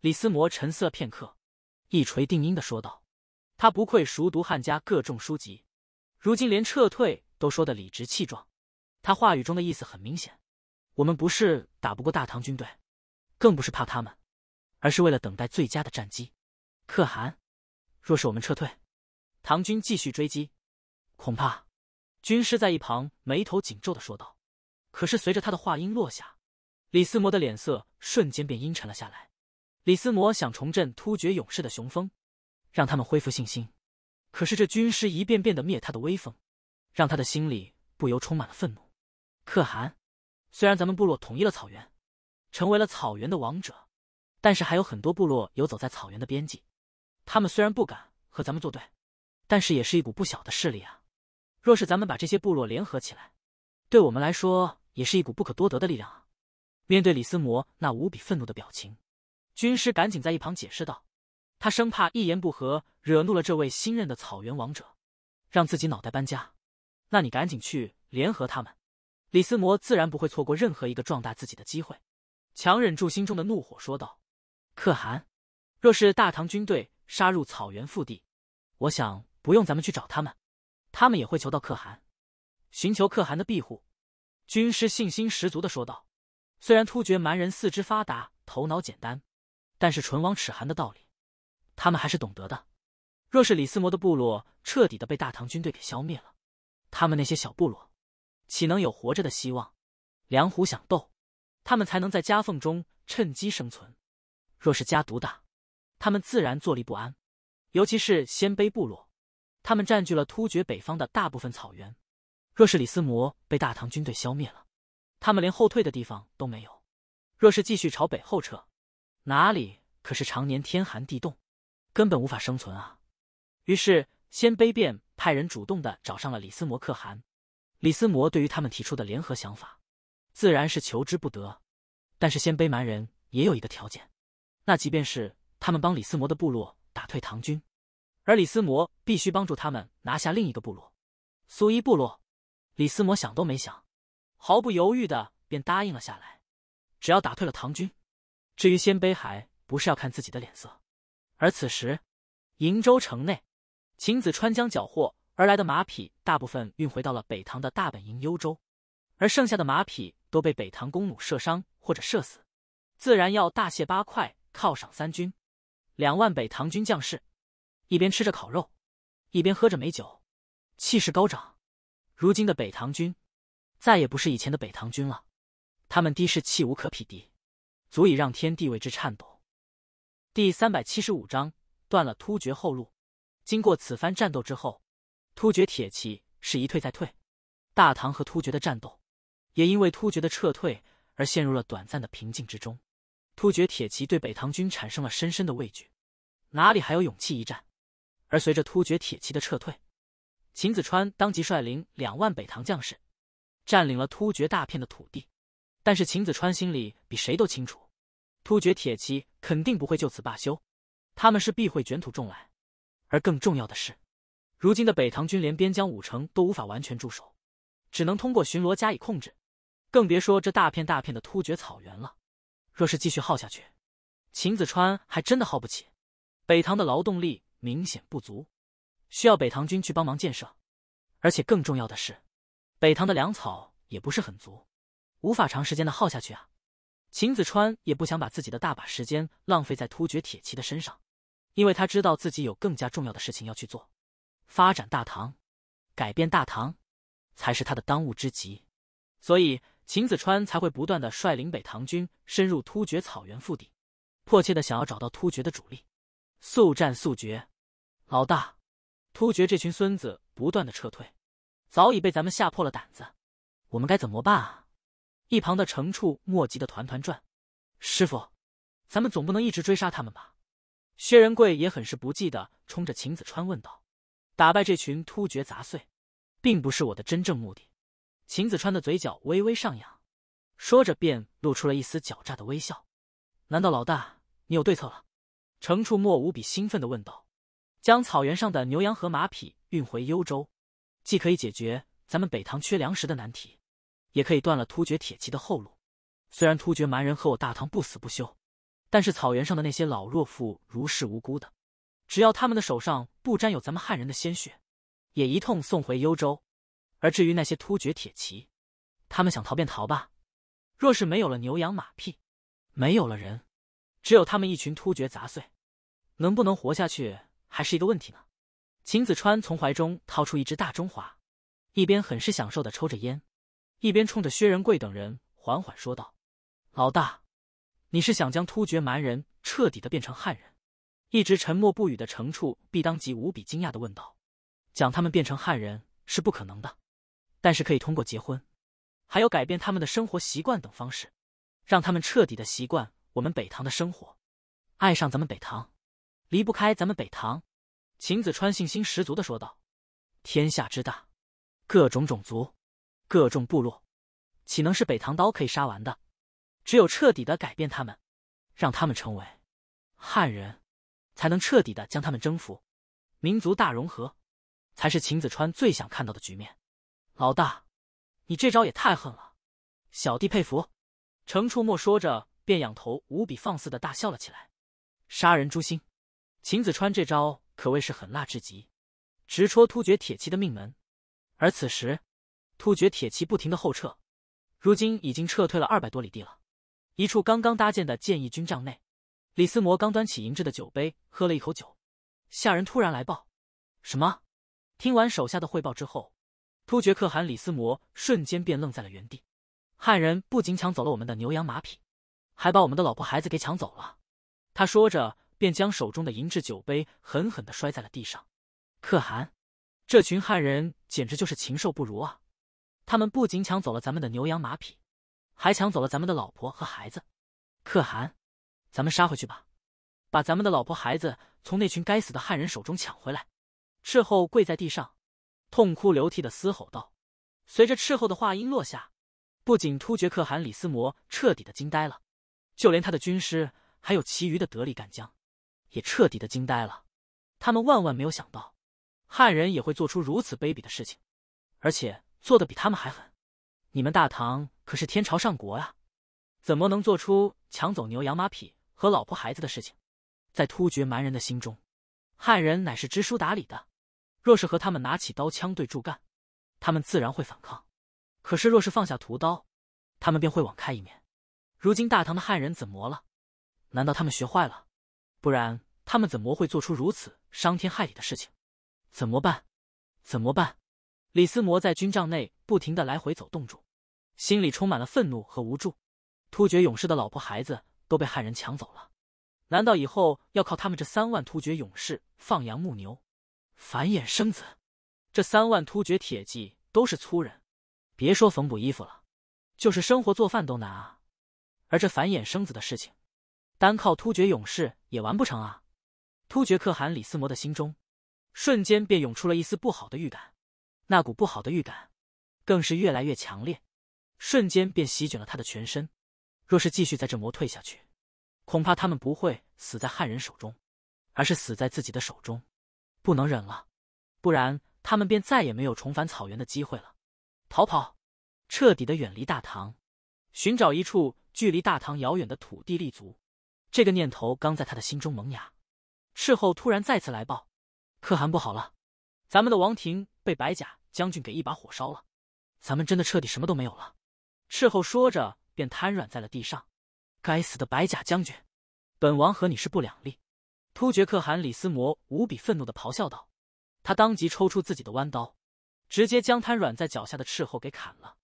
李思摩沉思片刻，一锤定音的说道：“他不愧熟读汉家各种书籍，如今连撤退都说得理直气壮。他话语中的意思很明显。”我们不是打不过大唐军队，更不是怕他们，而是为了等待最佳的战机。可汗，若是我们撤退，唐军继续追击，恐怕……军师在一旁眉头紧皱的说道。可是随着他的话音落下，李思摩的脸色瞬间便阴沉了下来。李思摩想重振突厥勇士的雄风，让他们恢复信心，可是这军师一遍遍的灭他的威风，让他的心里不由充满了愤怒。可汗。虽然咱们部落统一了草原，成为了草原的王者，但是还有很多部落游走在草原的边际。他们虽然不敢和咱们作对，但是也是一股不小的势力啊。若是咱们把这些部落联合起来，对我们来说也是一股不可多得的力量啊。面对李斯摩那无比愤怒的表情，军师赶紧在一旁解释道：“他生怕一言不合惹怒了这位新任的草原王者，让自己脑袋搬家。那你赶紧去联合他们。”李思摩自然不会错过任何一个壮大自己的机会，强忍住心中的怒火说道：“可汗，若是大唐军队杀入草原腹地，我想不用咱们去找他们，他们也会求到可汗，寻求可汗的庇护。”军师信心十足的说道：“虽然突厥蛮人四肢发达，头脑简单，但是唇亡齿寒的道理，他们还是懂得的。若是李思摩的部落彻底的被大唐军队给消灭了，他们那些小部落……”岂能有活着的希望？两虎相斗，他们才能在夹缝中趁机生存。若是家独大，他们自然坐立不安。尤其是鲜卑部落，他们占据了突厥北方的大部分草原。若是李思摩被大唐军队消灭了，他们连后退的地方都没有。若是继续朝北后撤，哪里可是常年天寒地冻，根本无法生存啊！于是鲜卑便派人主动的找上了李思摩可汗。李思摩对于他们提出的联合想法，自然是求之不得。但是鲜卑蛮人也有一个条件，那即便是他们帮李思摩的部落打退唐军，而李思摩必须帮助他们拿下另一个部落——苏伊部落。李思摩想都没想，毫不犹豫的便答应了下来。只要打退了唐军，至于鲜卑，还不是要看自己的脸色。而此时，瀛州城内，秦子川将缴获。而来的马匹大部分运回到了北唐的大本营幽州，而剩下的马匹都被北唐弓弩射伤或者射死，自然要大卸八块犒赏三军。两万北唐军将士一边吃着烤肉，一边喝着美酒，气势高涨。如今的北唐军再也不是以前的北唐军了，他们的士气无可匹敌，足以让天地为之颤抖。第三百七十五章断了突厥后路。经过此番战斗之后。突厥铁骑是一退再退，大唐和突厥的战斗也因为突厥的撤退而陷入了短暂的平静之中。突厥铁骑对北唐军产生了深深的畏惧，哪里还有勇气一战？而随着突厥铁骑的撤退，秦子川当即率领两万北唐将士占领了突厥大片的土地。但是秦子川心里比谁都清楚，突厥铁骑肯定不会就此罢休，他们是必会卷土重来。而更重要的是。如今的北唐军连边疆五城都无法完全驻守，只能通过巡逻加以控制，更别说这大片大片的突厥草原了。若是继续耗下去，秦子川还真的耗不起。北唐的劳动力明显不足，需要北唐军去帮忙建设。而且更重要的是，北唐的粮草也不是很足，无法长时间的耗下去啊。秦子川也不想把自己的大把时间浪费在突厥铁骑的身上，因为他知道自己有更加重要的事情要去做。发展大唐，改变大唐，才是他的当务之急，所以秦子川才会不断的率领北唐军深入突厥草原腹地，迫切的想要找到突厥的主力，速战速决。老大，突厥这群孙子不断的撤退，早已被咱们吓破了胆子，我们该怎么办啊？一旁的程处莫急的团团转，师傅，咱们总不能一直追杀他们吧？薛仁贵也很是不济的冲着秦子川问道。打败这群突厥杂碎，并不是我的真正目的。秦子川的嘴角微微上扬，说着便露出了一丝狡诈的微笑。难道老大，你有对策了？程处默无比兴奋的问道。将草原上的牛羊和马匹运回幽州，既可以解决咱们北唐缺粮食的难题，也可以断了突厥铁骑的后路。虽然突厥蛮人和我大唐不死不休，但是草原上的那些老弱妇孺是无辜的。只要他们的手上不沾有咱们汉人的鲜血，也一通送回幽州。而至于那些突厥铁骑，他们想逃便逃吧。若是没有了牛羊马匹，没有了人，只有他们一群突厥杂碎，能不能活下去还是一个问题呢？秦子川从怀中掏出一只大中华，一边很是享受的抽着烟，一边冲着薛仁贵等人缓缓说道：“老大，你是想将突厥蛮人彻底的变成汉人？”一直沉默不语的程处必当即无比惊讶的问道：“将他们变成汉人是不可能的，但是可以通过结婚，还有改变他们的生活习惯等方式，让他们彻底的习惯我们北唐的生活，爱上咱们北唐，离不开咱们北唐。”秦子川信心十足的说道：“天下之大，各种种族，各种部落，岂能是北唐刀可以杀完的？只有彻底的改变他们，让他们成为汉人。”才能彻底的将他们征服，民族大融合，才是秦子川最想看到的局面。老大，你这招也太狠了，小弟佩服。程初墨说着，便仰头无比放肆的大笑了起来。杀人诛心，秦子川这招可谓是狠辣至极，直戳突厥铁骑的命门。而此时，突厥铁骑不停的后撤，如今已经撤退了二百多里地了。一处刚刚搭建的建议军帐内。李思摩刚端起银质的酒杯喝了一口酒，下人突然来报：“什么？”听完手下的汇报之后，突厥可汗李思摩瞬间便愣在了原地。汉人不仅抢走了我们的牛羊马匹，还把我们的老婆孩子给抢走了。他说着，便将手中的银质酒杯狠狠的摔在了地上。可汗，这群汉人简直就是禽兽不如啊！他们不仅抢走了咱们的牛羊马匹，还抢走了咱们的老婆和孩子。可汗。咱们杀回去吧，把咱们的老婆孩子从那群该死的汉人手中抢回来！赤候跪在地上，痛哭流涕的嘶吼道。随着赤候的话音落下，不仅突厥可汗李思摩彻底的惊呆了，就连他的军师还有其余的得力干将，也彻底的惊呆了。他们万万没有想到，汉人也会做出如此卑鄙的事情，而且做的比他们还狠。你们大唐可是天朝上国啊，怎么能做出抢走牛羊马匹？和老婆孩子的事情，在突厥蛮人的心中，汉人乃是知书达理的。若是和他们拿起刀枪对住干，他们自然会反抗；可是若是放下屠刀，他们便会网开一面。如今大唐的汉人怎么了？难道他们学坏了？不然他们怎么会做出如此伤天害理的事情？怎么办？怎么办？李思摩在军帐内不停的来回走动住，心里充满了愤怒和无助。突厥勇士的老婆孩子。都被汉人抢走了，难道以后要靠他们这三万突厥勇士放羊牧牛，繁衍生子？这三万突厥铁骑都是粗人，别说缝补衣服了，就是生活做饭都难啊。而这繁衍生子的事情，单靠突厥勇士也完不成啊。突厥可汗李思摩的心中，瞬间便涌出了一丝不好的预感，那股不好的预感，更是越来越强烈，瞬间便席卷了他的全身。若是继续在这魔退下去，恐怕他们不会死在汉人手中，而是死在自己的手中。不能忍了，不然他们便再也没有重返草原的机会了。逃跑，彻底的远离大唐，寻找一处距离大唐遥远的土地立足。这个念头刚在他的心中萌芽，斥候突然再次来报：“可汗不好了，咱们的王庭被白甲将军给一把火烧了，咱们真的彻底什么都没有了。”斥候说着。便瘫软在了地上。该死的白甲将军，本王和你是不两立！突厥可汗李思摩无比愤怒的咆哮道。他当即抽出自己的弯刀，直接将瘫软在脚下的斥候给砍了。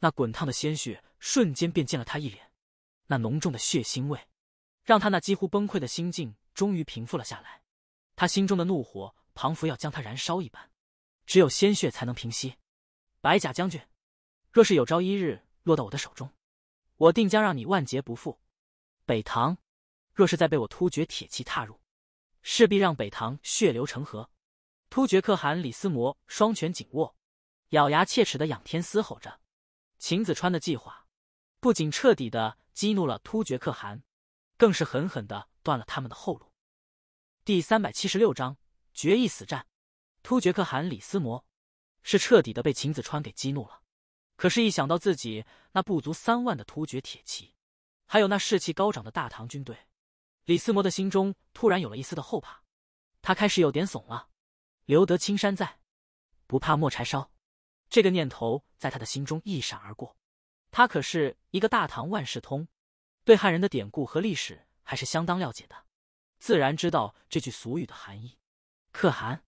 那滚烫的鲜血瞬间便溅了他一脸。那浓重的血腥味，让他那几乎崩溃的心境终于平复了下来。他心中的怒火仿佛要将他燃烧一般，只有鲜血才能平息。白甲将军，若是有朝一日落到我的手中，我定将让你万劫不复！北唐，若是再被我突厥铁骑踏入，势必让北唐血流成河！突厥可汗李思摩双拳紧握，咬牙切齿的仰天嘶吼着。秦子川的计划，不仅彻底的激怒了突厥可汗，更是狠狠的断了他们的后路。第三百七十六章决一死战。突厥可汗李思摩是彻底的被秦子川给激怒了。可是，一想到自己那不足三万的突厥铁骑，还有那士气高涨的大唐军队，李思摩的心中突然有了一丝的后怕，他开始有点怂了。留得青山在，不怕没柴烧，这个念头在他的心中一闪而过。他可是一个大唐万事通，对汉人的典故和历史还是相当了解的，自然知道这句俗语的含义。可汗，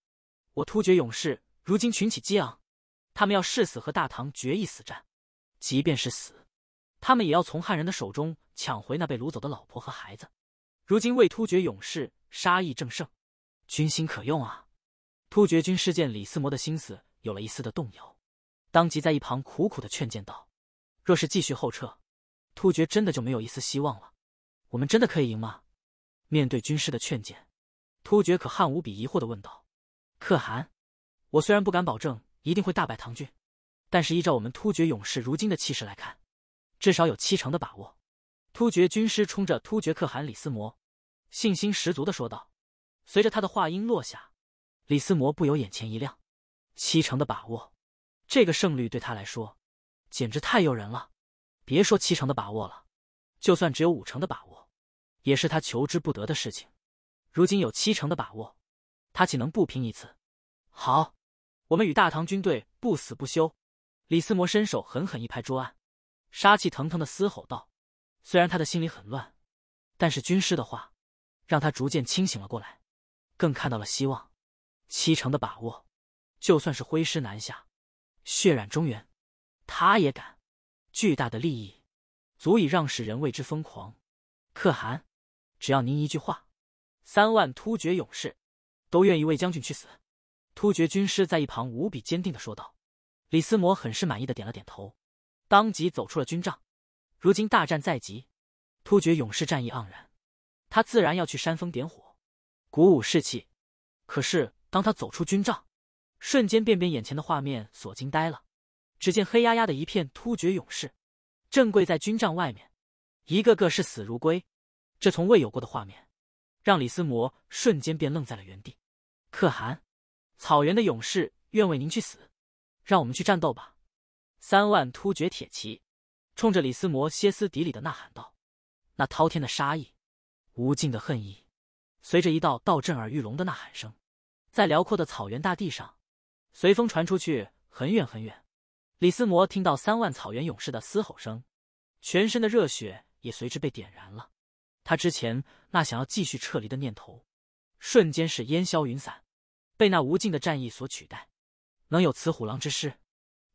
我突厥勇士如今群起激昂。他们要誓死和大唐决一死战，即便是死，他们也要从汉人的手中抢回那被掳走的老婆和孩子。如今，为突厥勇士杀意正盛，军心可用啊！突厥军师见李思摩的心思有了一丝的动摇，当即在一旁苦苦的劝谏道：“若是继续后撤，突厥真的就没有一丝希望了。我们真的可以赢吗？”面对军师的劝谏，突厥可汗无比疑惑的问道：“可汗，我虽然不敢保证。”一定会大败唐军，但是依照我们突厥勇士如今的气势来看，至少有七成的把握。突厥军师冲着突厥可汗李思摩，信心十足的说道。随着他的话音落下，李思摩不由眼前一亮，七成的把握，这个胜率对他来说简直太诱人了。别说七成的把握了，就算只有五成的把握，也是他求之不得的事情。如今有七成的把握，他岂能不拼一次？好。我们与大唐军队不死不休。李思摩伸手狠狠一拍桌案，杀气腾腾的嘶吼道：“虽然他的心里很乱，但是军师的话，让他逐渐清醒了过来，更看到了希望。七成的把握，就算是挥师南下，血染中原，他也敢。巨大的利益，足以让世人为之疯狂。可汗，只要您一句话，三万突厥勇士，都愿意为将军去死。”突厥军师在一旁无比坚定的说道：“李思摩很是满意的点了点头，当即走出了军帐。如今大战在即，突厥勇士战意盎然，他自然要去煽风点火，鼓舞士气。可是当他走出军帐，瞬间便被眼前的画面所惊呆了。只见黑压压的一片突厥勇士，正跪在军帐外面，一个个视死如归。这从未有过的画面，让李思摩瞬间便愣在了原地。可汗。”草原的勇士愿为您去死，让我们去战斗吧！三万突厥铁骑冲着李斯摩歇斯底里的呐喊道，那滔天的杀意，无尽的恨意，随着一道道震耳欲聋的呐喊声，在辽阔的草原大地上，随风传出去很远很远。李斯摩听到三万草原勇士的嘶吼声，全身的热血也随之被点燃了，他之前那想要继续撤离的念头，瞬间是烟消云散。被那无尽的战意所取代，能有此虎狼之师，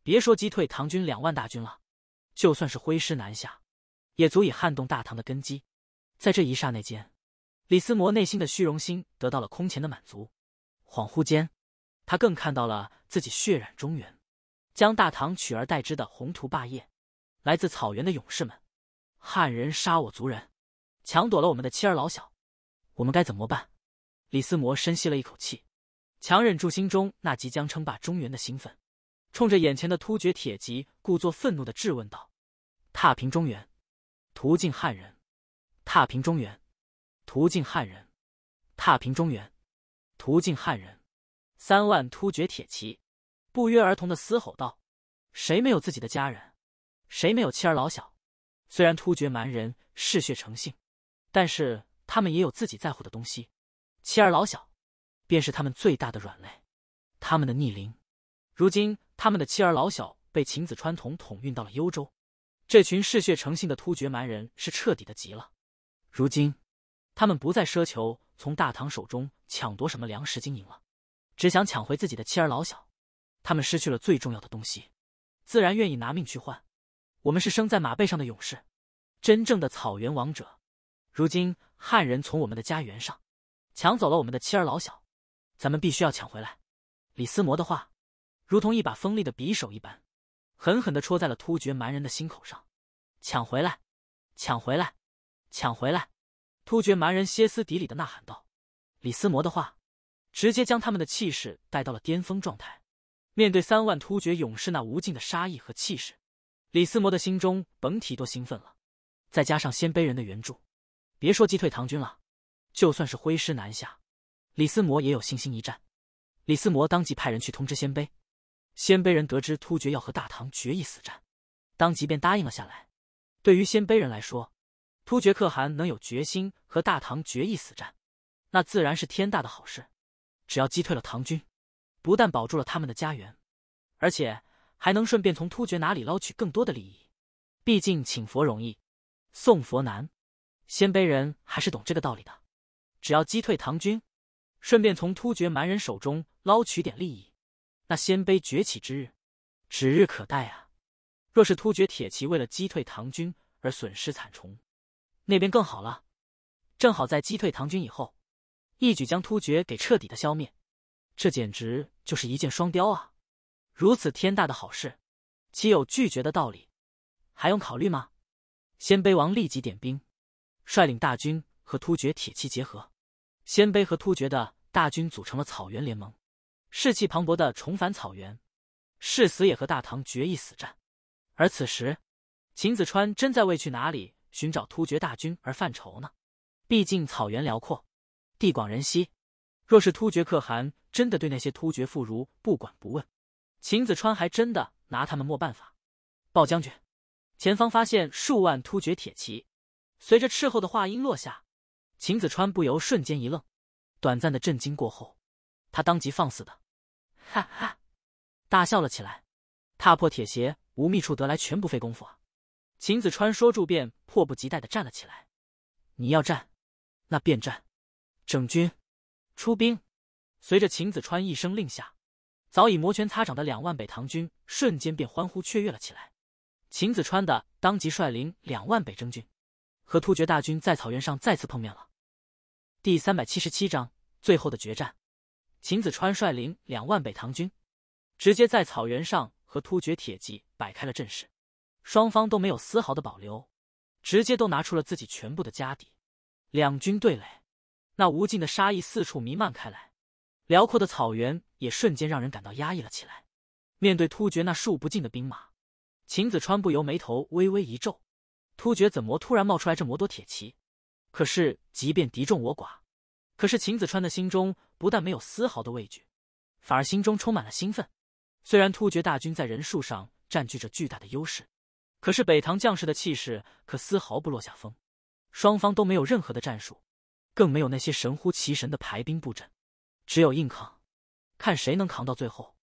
别说击退唐军两万大军了，就算是挥师南下，也足以撼动大唐的根基。在这一刹那间，李思摩内心的虚荣心得到了空前的满足。恍惚间，他更看到了自己血染中原，将大唐取而代之的宏图霸业。来自草原的勇士们，汉人杀我族人，抢夺了我们的妻儿老小，我们该怎么办？李思摩深吸了一口气。强忍住心中那即将称霸中原的兴奋，冲着眼前的突厥铁骑故作愤怒的质问道：“踏平中原，屠尽汉人！踏平中原，屠尽汉人！踏平中原，屠尽汉人！”三万突厥铁骑不约而同的嘶吼道：“谁没有自己的家人？谁没有妻儿老小？”虽然突厥蛮人嗜血成性，但是他们也有自己在乎的东西：妻儿老小。便是他们最大的软肋，他们的逆鳞。如今，他们的妻儿老小被秦子川统统运到了幽州，这群嗜血成性的突厥蛮人是彻底的急了。如今，他们不再奢求从大唐手中抢夺什么粮食金银了，只想抢回自己的妻儿老小。他们失去了最重要的东西，自然愿意拿命去换。我们是生在马背上的勇士，真正的草原王者。如今，汉人从我们的家园上抢走了我们的妻儿老小。咱们必须要抢回来！李思摩的话，如同一把锋利的匕首一般，狠狠的戳在了突厥蛮人的心口上。抢回来！抢回来！抢回来！突厥蛮人歇斯底里的呐喊道。李思摩的话，直接将他们的气势带到了巅峰状态。面对三万突厥勇士那无尽的杀意和气势，李思摩的心中甭提多兴奋了。再加上鲜卑人的援助，别说击退唐军了，就算是挥师南下。李思摩也有信心一战，李思摩当即派人去通知鲜卑，鲜卑人得知突厥要和大唐决一死战，当即便答应了下来。对于鲜卑人来说，突厥可汗能有决心和大唐决一死战，那自然是天大的好事。只要击退了唐军，不但保住了他们的家园，而且还能顺便从突厥哪里捞取更多的利益。毕竟请佛容易，送佛难，鲜卑人还是懂这个道理的。只要击退唐军。顺便从突厥蛮人手中捞取点利益，那鲜卑崛起之日，指日可待啊！若是突厥铁骑为了击退唐军而损失惨重，那边更好了，正好在击退唐军以后，一举将突厥给彻底的消灭，这简直就是一箭双雕啊！如此天大的好事，岂有拒绝的道理？还用考虑吗？鲜卑王立即点兵，率领大军和突厥铁骑结合。鲜卑和突厥的大军组成了草原联盟，士气磅礴的重返草原，誓死也和大唐决一死战。而此时，秦子川真在为去哪里寻找突厥大军而犯愁呢？毕竟草原辽阔，地广人稀，若是突厥可汗真的对那些突厥妇孺不管不问，秦子川还真的拿他们没办法。鲍将军，前方发现数万突厥铁骑。随着斥候的话音落下。秦子川不由瞬间一愣，短暂的震惊过后，他当即放肆的，哈哈，大笑了起来。踏破铁鞋无觅处，得来全不费工夫。啊！秦子川说住便迫不及待的站了起来。你要战，那便战，整军，出兵。随着秦子川一声令下，早已摩拳擦掌的两万北唐军瞬间便欢呼雀跃了起来。秦子川的当即率领两万北征军，和突厥大军在草原上再次碰面了。第三百七十七章最后的决战。秦子川率领两万北唐军，直接在草原上和突厥铁骑摆开了阵势。双方都没有丝毫的保留，直接都拿出了自己全部的家底。两军对垒，那无尽的杀意四处弥漫开来，辽阔的草原也瞬间让人感到压抑了起来。面对突厥那数不尽的兵马，秦子川不由眉头微微一皱：突厥怎么突然冒出来这么多铁骑？可是，即便敌众我寡，可是秦子川的心中不但没有丝毫的畏惧，反而心中充满了兴奋。虽然突厥大军在人数上占据着巨大的优势，可是北唐将士的气势可丝毫不落下风。双方都没有任何的战术，更没有那些神乎其神的排兵布阵，只有硬扛，看谁能扛到最后，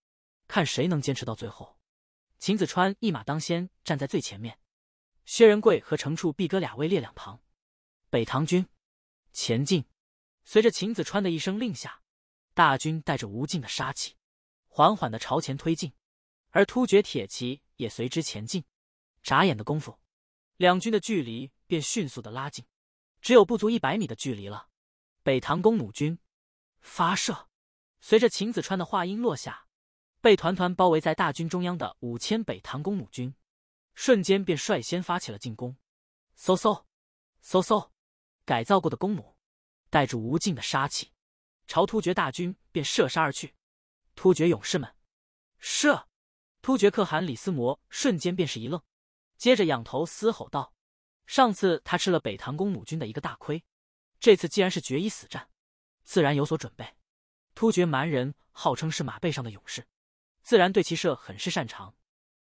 看谁能坚持到最后。秦子川一马当先，站在最前面，薛仁贵和程处弼哥俩位列两旁。北唐军前进，随着秦子川的一声令下，大军带着无尽的杀气，缓缓的朝前推进，而突厥铁骑也随之前进。眨眼的功夫，两军的距离便迅速的拉近，只有不足一百米的距离了。北唐弓弩军发射，随着秦子川的话音落下，被团团包围在大军中央的五千北唐弓弩军，瞬间便率先发起了进攻，嗖嗖，嗖嗖。改造过的弓弩，带着无尽的杀气，朝突厥大军便射杀而去。突厥勇士们，射！突厥可汗李斯摩瞬间便是一愣，接着仰头嘶吼道：“上次他吃了北唐弓弩军的一个大亏，这次既然是决一死战，自然有所准备。突厥蛮人号称是马背上的勇士，自然对骑射很是擅长。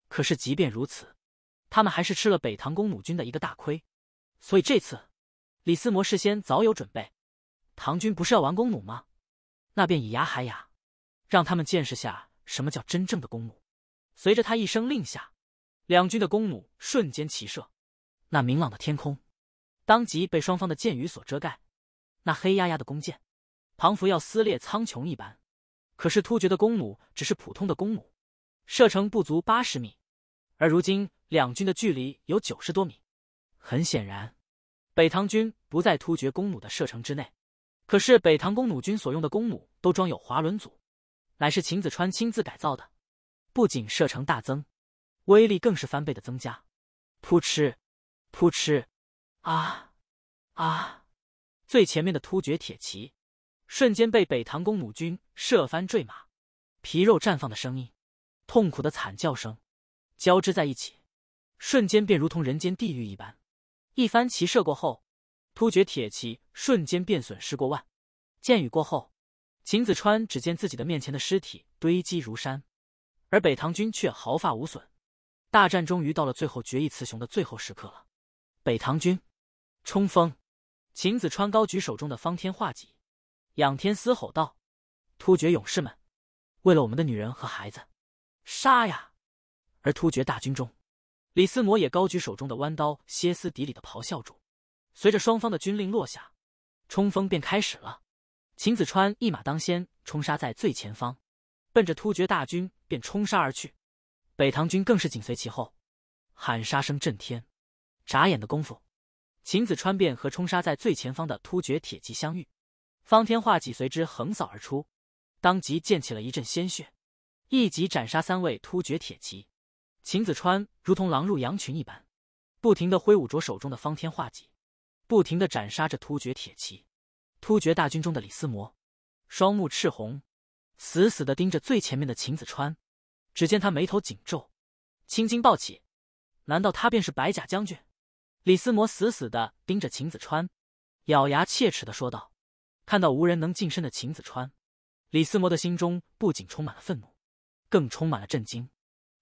可是即便如此，他们还是吃了北唐弓弩军的一个大亏，所以这次。”李思摩事先早有准备，唐军不是要玩弓弩吗？那便以牙还牙，让他们见识下什么叫真正的弓弩。随着他一声令下，两军的弓弩瞬间齐射，那明朗的天空当即被双方的箭雨所遮盖。那黑压压的弓箭，仿佛要撕裂苍穹一般。可是突厥的弓弩只是普通的弓弩，射程不足八十米，而如今两军的距离有九十多米，很显然。北唐军不在突厥弓弩的射程之内，可是北唐弓弩军所用的弓弩都装有滑轮组，乃是秦子川亲自改造的，不仅射程大增，威力更是翻倍的增加。扑哧，扑哧，啊，啊！最前面的突厥铁骑瞬间被北唐弓弩军射翻坠马，皮肉绽放的声音、痛苦的惨叫声交织在一起，瞬间便如同人间地狱一般。一番骑射过后，突厥铁骑瞬间便损失过万。箭雨过后，秦子川只见自己的面前的尸体堆积如山，而北唐军却毫发无损。大战终于到了最后决一雌雄的最后时刻了。北唐军，冲锋！秦子川高举手中的方天画戟，仰天嘶吼道：“突厥勇士们，为了我们的女人和孩子，杀呀！”而突厥大军中。李思摩也高举手中的弯刀，歇斯底里的咆哮住。随着双方的军令落下，冲锋便开始了。秦子川一马当先，冲杀在最前方，奔着突厥大军便冲杀而去。北唐军更是紧随其后，喊杀声震天。眨眼的功夫，秦子川便和冲杀在最前方的突厥铁骑相遇，方天画戟随之横扫而出，当即溅起了一阵鲜血，一戟斩杀三位突厥铁骑。秦子川如同狼入羊群一般，不停的挥舞着手中的方天画戟，不停的斩杀着突厥铁骑。突厥大军中的李思摩，双目赤红，死死的盯着最前面的秦子川。只见他眉头紧皱，青筋暴起。难道他便是白甲将军？李思摩死死的盯着秦子川，咬牙切齿的说道：“看到无人能近身的秦子川，李思摩的心中不仅充满了愤怒，更充满了震惊。”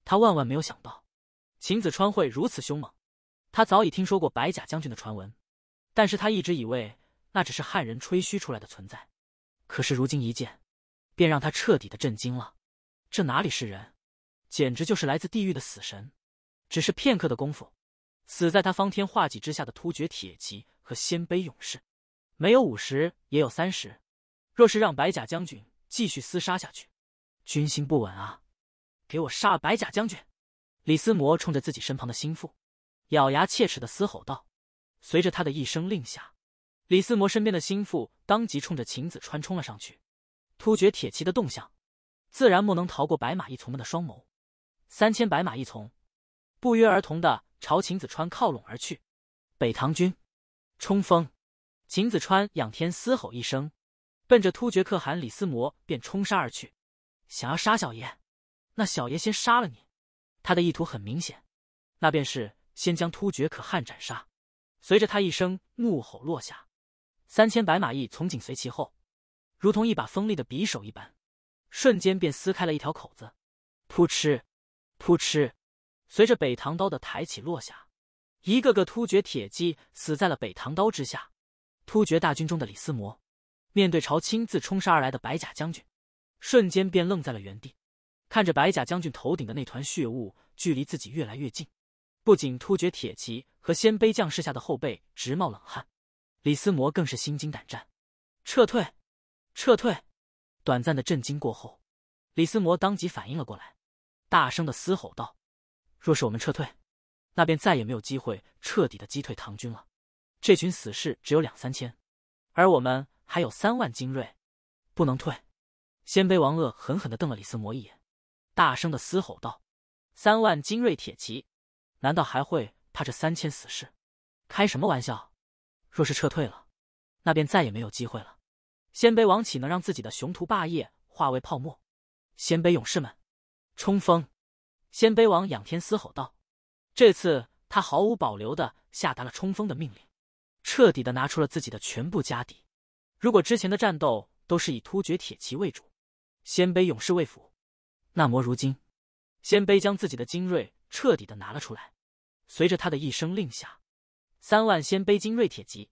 他万万没有想到，秦子川会如此凶猛。他早已听说过白甲将军的传闻，但是他一直以为那只是汉人吹嘘出来的存在。可是如今一见，便让他彻底的震惊了。这哪里是人？简直就是来自地狱的死神！只是片刻的功夫，死在他方天画戟之下的突厥铁骑和鲜卑勇士，没有五十也有三十。若是让白甲将军继续厮杀下去，军心不稳啊！给我杀了白甲将军！李思摩冲着自己身旁的心腹，咬牙切齿的嘶吼道。随着他的一声令下，李思摩身边的心腹当即冲着秦子川冲了上去。突厥铁骑的动向，自然莫能逃过白马一从们的双眸。三千白马一从，不约而同的朝秦子川靠拢而去。北唐军，冲锋！秦子川仰天嘶吼一声，奔着突厥可汗李思摩便冲杀而去。想要杀小爷！那小爷先杀了你！他的意图很明显，那便是先将突厥可汗斩杀。随着他一声怒吼落下，三千白马义从紧随其后，如同一把锋利的匕首一般，瞬间便撕开了一条口子。扑哧，扑哧，随着北唐刀的抬起落下，一个个突厥铁骑死在了北唐刀之下。突厥大军中的李思摩，面对朝亲自冲杀而来的白甲将军，瞬间便愣在了原地。看着白甲将军头顶的那团血雾，距离自己越来越近，不仅突厥铁骑和鲜卑将士下的后背直冒冷汗，李思摩更是心惊胆战。撤退，撤退！短暂的震惊过后，李思摩当即反应了过来，大声的嘶吼道：“若是我们撤退，那便再也没有机会彻底的击退唐军了。这群死士只有两三千，而我们还有三万精锐，不能退！”鲜卑王鄂狠狠的瞪了李思摩一眼。大声的嘶吼道：“三万精锐铁骑，难道还会怕这三千死士？开什么玩笑！若是撤退了，那便再也没有机会了。鲜卑王岂能让自己的雄图霸业化为泡沫？鲜卑勇士们，冲锋！”鲜卑王仰天嘶吼道：“这次他毫无保留的下达了冲锋的命令，彻底的拿出了自己的全部家底。如果之前的战斗都是以突厥铁骑为主，鲜卑勇士为辅。”那魔如今，鲜卑将自己的精锐彻底的拿了出来。随着他的一声令下，三万鲜卑精锐铁骑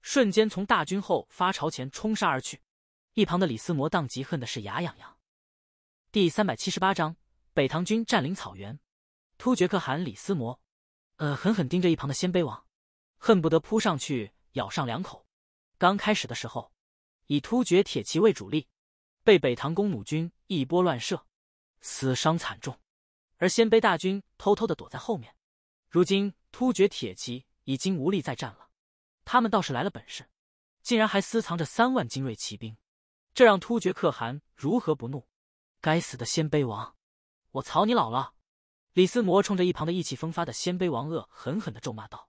瞬间从大军后发朝前冲杀而去。一旁的李思摩当即恨的是牙痒痒。第三百七十八章北唐军占领草原，突厥可汗李思摩，呃，狠狠盯着一旁的鲜卑王，恨不得扑上去咬上两口。刚开始的时候，以突厥铁骑为主力，被北唐弓弩军一波乱射。死伤惨重，而鲜卑大军偷偷的躲在后面。如今突厥铁骑已经无力再战了，他们倒是来了本事，竟然还私藏着三万精锐骑兵，这让突厥可汗如何不怒？该死的鲜卑王，我操你姥姥！李思摩冲着一旁的意气风发的鲜卑王鄂狠狠的咒骂道。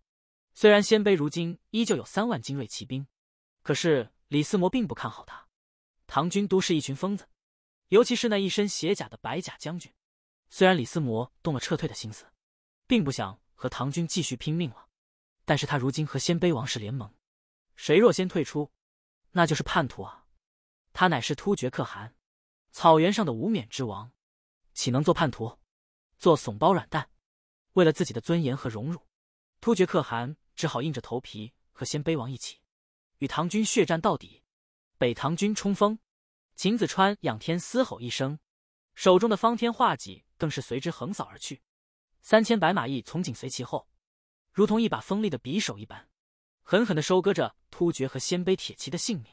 虽然鲜卑如今依旧有三万精锐骑兵，可是李思摩并不看好他。唐军都是一群疯子。尤其是那一身血甲的白甲将军，虽然李思摩动了撤退的心思，并不想和唐军继续拼命了，但是他如今和鲜卑王室联盟，谁若先退出，那就是叛徒啊！他乃是突厥可汗，草原上的无冕之王，岂能做叛徒，做怂包软蛋？为了自己的尊严和荣辱，突厥可汗只好硬着头皮和鲜卑王一起，与唐军血战到底。北唐军冲锋。秦子川仰天嘶吼一声，手中的方天画戟更是随之横扫而去，三千白马翼从紧随其后，如同一把锋利的匕首一般，狠狠的收割着突厥和鲜卑铁骑的性命。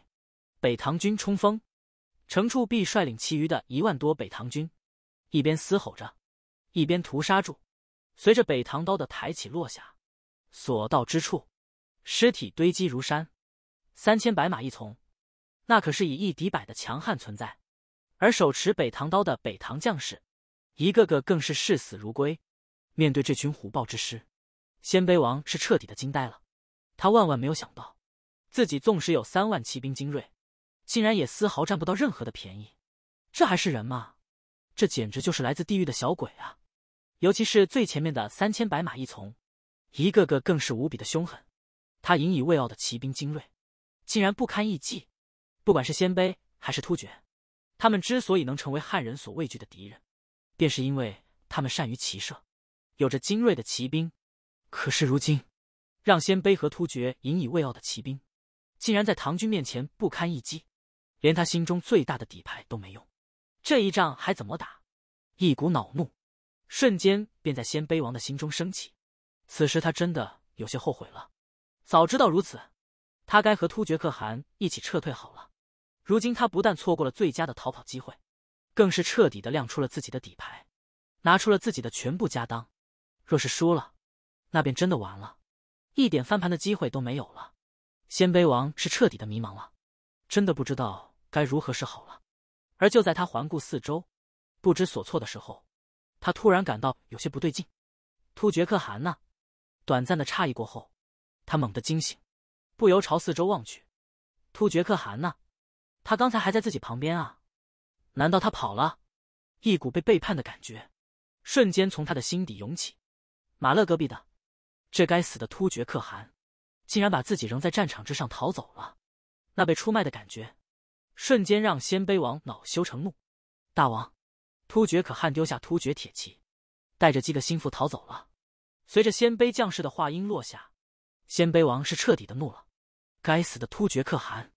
北唐军冲锋，程处弼率领其余的一万多北唐军，一边嘶吼着，一边屠杀住。随着北唐刀的抬起落下，所到之处，尸体堆积如山，三千白马一从。那可是以一敌百的强悍存在，而手持北唐刀的北唐将士，一个个更是视死如归。面对这群虎豹之师，鲜卑王是彻底的惊呆了。他万万没有想到，自己纵使有三万骑兵精锐，竟然也丝毫占不到任何的便宜。这还是人吗？这简直就是来自地狱的小鬼啊！尤其是最前面的三千白马一从，一个个更是无比的凶狠。他引以为傲的骑兵精锐，竟然不堪一击。不管是鲜卑还是突厥，他们之所以能成为汉人所畏惧的敌人，便是因为他们善于骑射，有着精锐的骑兵。可是如今，让鲜卑和突厥引以为傲的骑兵，竟然在唐军面前不堪一击，连他心中最大的底牌都没用，这一仗还怎么打？一股恼怒瞬间便在鲜卑王的心中升起。此时他真的有些后悔了，早知道如此，他该和突厥可汗一起撤退好了。如今他不但错过了最佳的逃跑机会，更是彻底的亮出了自己的底牌，拿出了自己的全部家当。若是输了，那便真的完了，一点翻盘的机会都没有了。鲜卑王是彻底的迷茫了，真的不知道该如何是好了。而就在他环顾四周，不知所措的时候，他突然感到有些不对劲。突厥可汗呢？短暂的诧异过后，他猛地惊醒，不由朝四周望去。突厥可汗呢？他刚才还在自己旁边啊，难道他跑了？一股被背叛的感觉，瞬间从他的心底涌起。马勒隔壁的，这该死的突厥可汗，竟然把自己扔在战场之上逃走了。那被出卖的感觉，瞬间让鲜卑王恼羞成怒。大王，突厥可汗丢下突厥铁骑，带着几个心腹逃走了。随着鲜卑将士的话音落下，鲜卑王是彻底的怒了。该死的突厥可汗！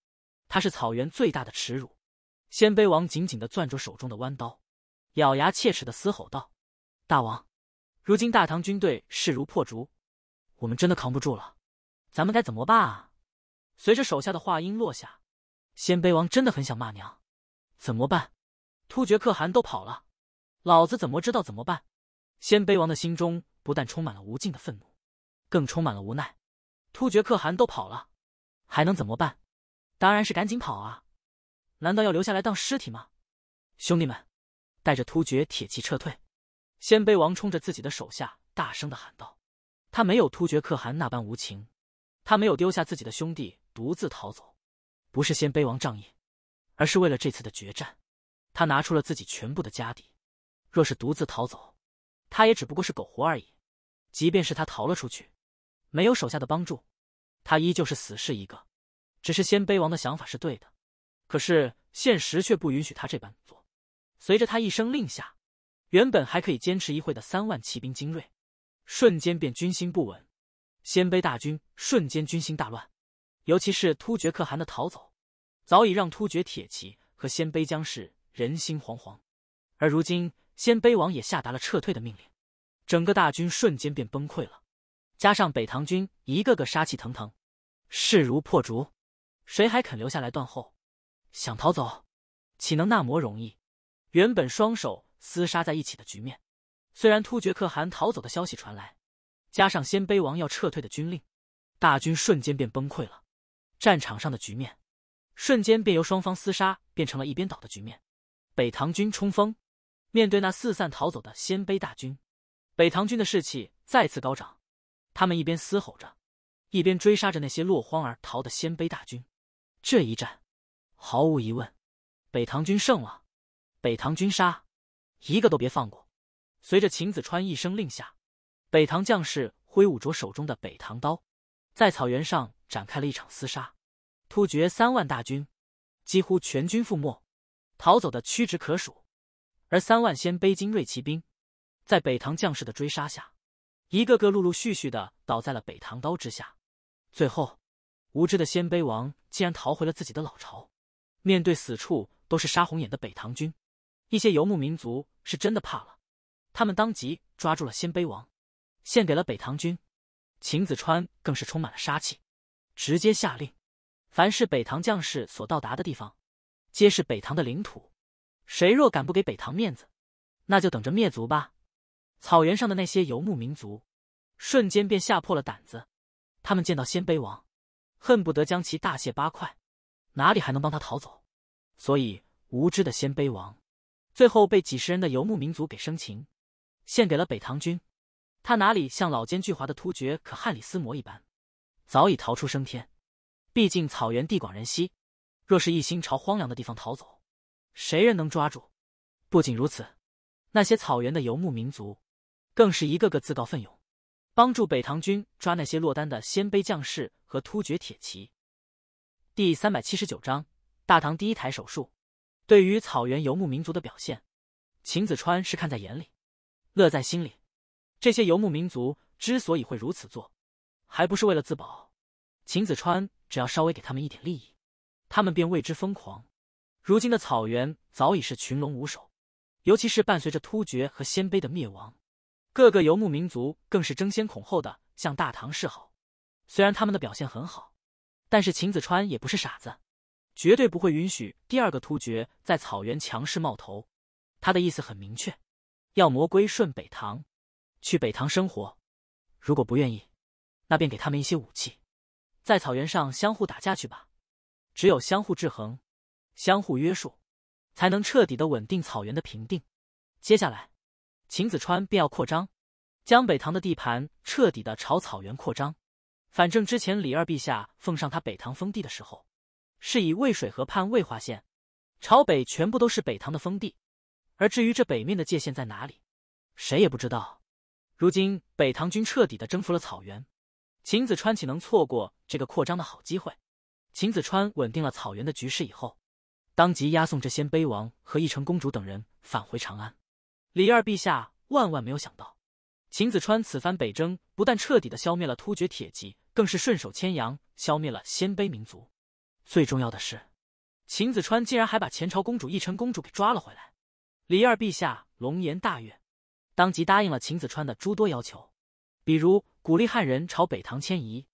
他是草原最大的耻辱，鲜卑王紧紧的攥着手中的弯刀，咬牙切齿的嘶吼道：“大王，如今大唐军队势如破竹，我们真的扛不住了，咱们该怎么办啊？”随着手下的话音落下，鲜卑王真的很想骂娘。怎么办？突厥可汗都跑了，老子怎么知道怎么办？鲜卑王的心中不但充满了无尽的愤怒，更充满了无奈。突厥可汗都跑了，还能怎么办？当然是赶紧跑啊！难道要留下来当尸体吗？兄弟们，带着突厥铁骑撤退！鲜卑王冲着自己的手下大声的喊道：“他没有突厥可汗那般无情，他没有丢下自己的兄弟独自逃走。不是鲜卑王仗义，而是为了这次的决战，他拿出了自己全部的家底。若是独自逃走，他也只不过是苟活而已。即便是他逃了出去，没有手下的帮助，他依旧是死士一个。”只是鲜卑王的想法是对的，可是现实却不允许他这般做。随着他一声令下，原本还可以坚持一会的三万骑兵精锐，瞬间便军心不稳。鲜卑大军瞬间军心大乱，尤其是突厥可汗的逃走，早已让突厥铁骑和鲜卑将士人心惶惶。而如今鲜卑王也下达了撤退的命令，整个大军瞬间便崩溃了。加上北唐军一个个杀气腾腾，势如破竹。谁还肯留下来断后？想逃走，岂能那么容易？原本双手厮杀在一起的局面，虽然突厥可汗逃走的消息传来，加上鲜卑王要撤退的军令，大军瞬间便崩溃了。战场上的局面，瞬间便由双方厮杀变成了一边倒的局面。北唐军冲锋，面对那四散逃走的鲜卑大军，北唐军的士气再次高涨。他们一边嘶吼着，一边追杀着那些落荒而逃的鲜卑大军。这一战，毫无疑问，北唐军胜了。北唐军杀，一个都别放过。随着秦子川一声令下，北唐将士挥舞着手中的北唐刀，在草原上展开了一场厮杀。突厥三万大军几乎全军覆没，逃走的屈指可数。而三万鲜卑精锐骑兵，在北唐将士的追杀下，一个个陆陆续续的倒在了北唐刀之下。最后。无知的鲜卑王竟然逃回了自己的老巢，面对死处都是杀红眼的北唐军，一些游牧民族是真的怕了，他们当即抓住了鲜卑王，献给了北唐军。秦子川更是充满了杀气，直接下令：凡是北唐将士所到达的地方，皆是北唐的领土，谁若敢不给北唐面子，那就等着灭族吧！草原上的那些游牧民族瞬间便吓破了胆子，他们见到鲜卑王。恨不得将其大卸八块，哪里还能帮他逃走？所以无知的鲜卑王，最后被几十人的游牧民族给生擒，献给了北唐军。他哪里像老奸巨猾的突厥可汗李斯摩一般，早已逃出升天？毕竟草原地广人稀，若是一心朝荒凉的地方逃走，谁人能抓住？不仅如此，那些草原的游牧民族，更是一个个自告奋勇。帮助北唐军抓那些落单的鲜卑将士和突厥铁骑。第三百七十九章：大唐第一台手术。对于草原游牧民族的表现，秦子川是看在眼里，乐在心里。这些游牧民族之所以会如此做，还不是为了自保？秦子川只要稍微给他们一点利益，他们便为之疯狂。如今的草原早已是群龙无首，尤其是伴随着突厥和鲜卑的灭亡。各个游牧民族更是争先恐后的向大唐示好，虽然他们的表现很好，但是秦子川也不是傻子，绝对不会允许第二个突厥在草原强势冒头。他的意思很明确，要魔归顺北唐，去北唐生活。如果不愿意，那便给他们一些武器，在草原上相互打架去吧。只有相互制衡，相互约束，才能彻底的稳定草原的平定。接下来。秦子川便要扩张，江北唐的地盘彻底的朝草原扩张。反正之前李二陛下奉上他北唐封地的时候，是以渭水河畔渭华县朝北全部都是北唐的封地。而至于这北面的界限在哪里，谁也不知道。如今北唐军彻底的征服了草原，秦子川岂能错过这个扩张的好机会？秦子川稳定了草原的局势以后，当即押送这鲜卑王和一城公主等人返回长安。李二陛下万万没有想到，秦子川此番北征不但彻底的消灭了突厥铁骑，更是顺手牵羊消灭了鲜卑民族。最重要的是，秦子川竟然还把前朝公主义成公主给抓了回来。李二陛下龙颜大悦，当即答应了秦子川的诸多要求，比如鼓励汉人朝北唐迁移，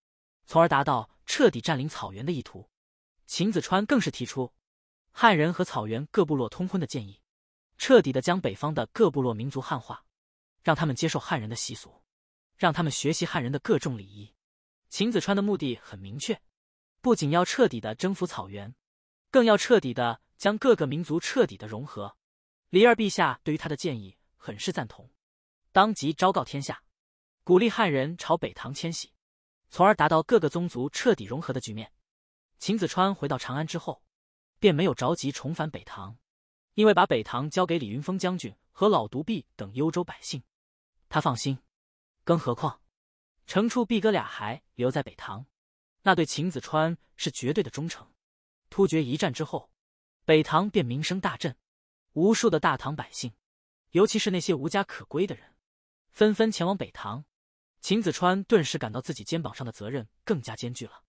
从而达到彻底占领草原的意图。秦子川更是提出，汉人和草原各部落通婚的建议。彻底的将北方的各部落民族汉化，让他们接受汉人的习俗，让他们学习汉人的各种礼仪。秦子川的目的很明确，不仅要彻底的征服草原，更要彻底的将各个民族彻底的融合。李二陛下对于他的建议很是赞同，当即昭告天下，鼓励汉人朝北唐迁徙，从而达到各个宗族彻底融合的局面。秦子川回到长安之后，便没有着急重返北唐。因为把北唐交给李云峰将军和老独臂等幽州百姓，他放心。更何况，程处毕哥俩还留在北唐，那对秦子川是绝对的忠诚。突厥一战之后，北唐便名声大振，无数的大唐百姓，尤其是那些无家可归的人，纷纷前往北唐。秦子川顿时感到自己肩膀上的责任更加艰巨了，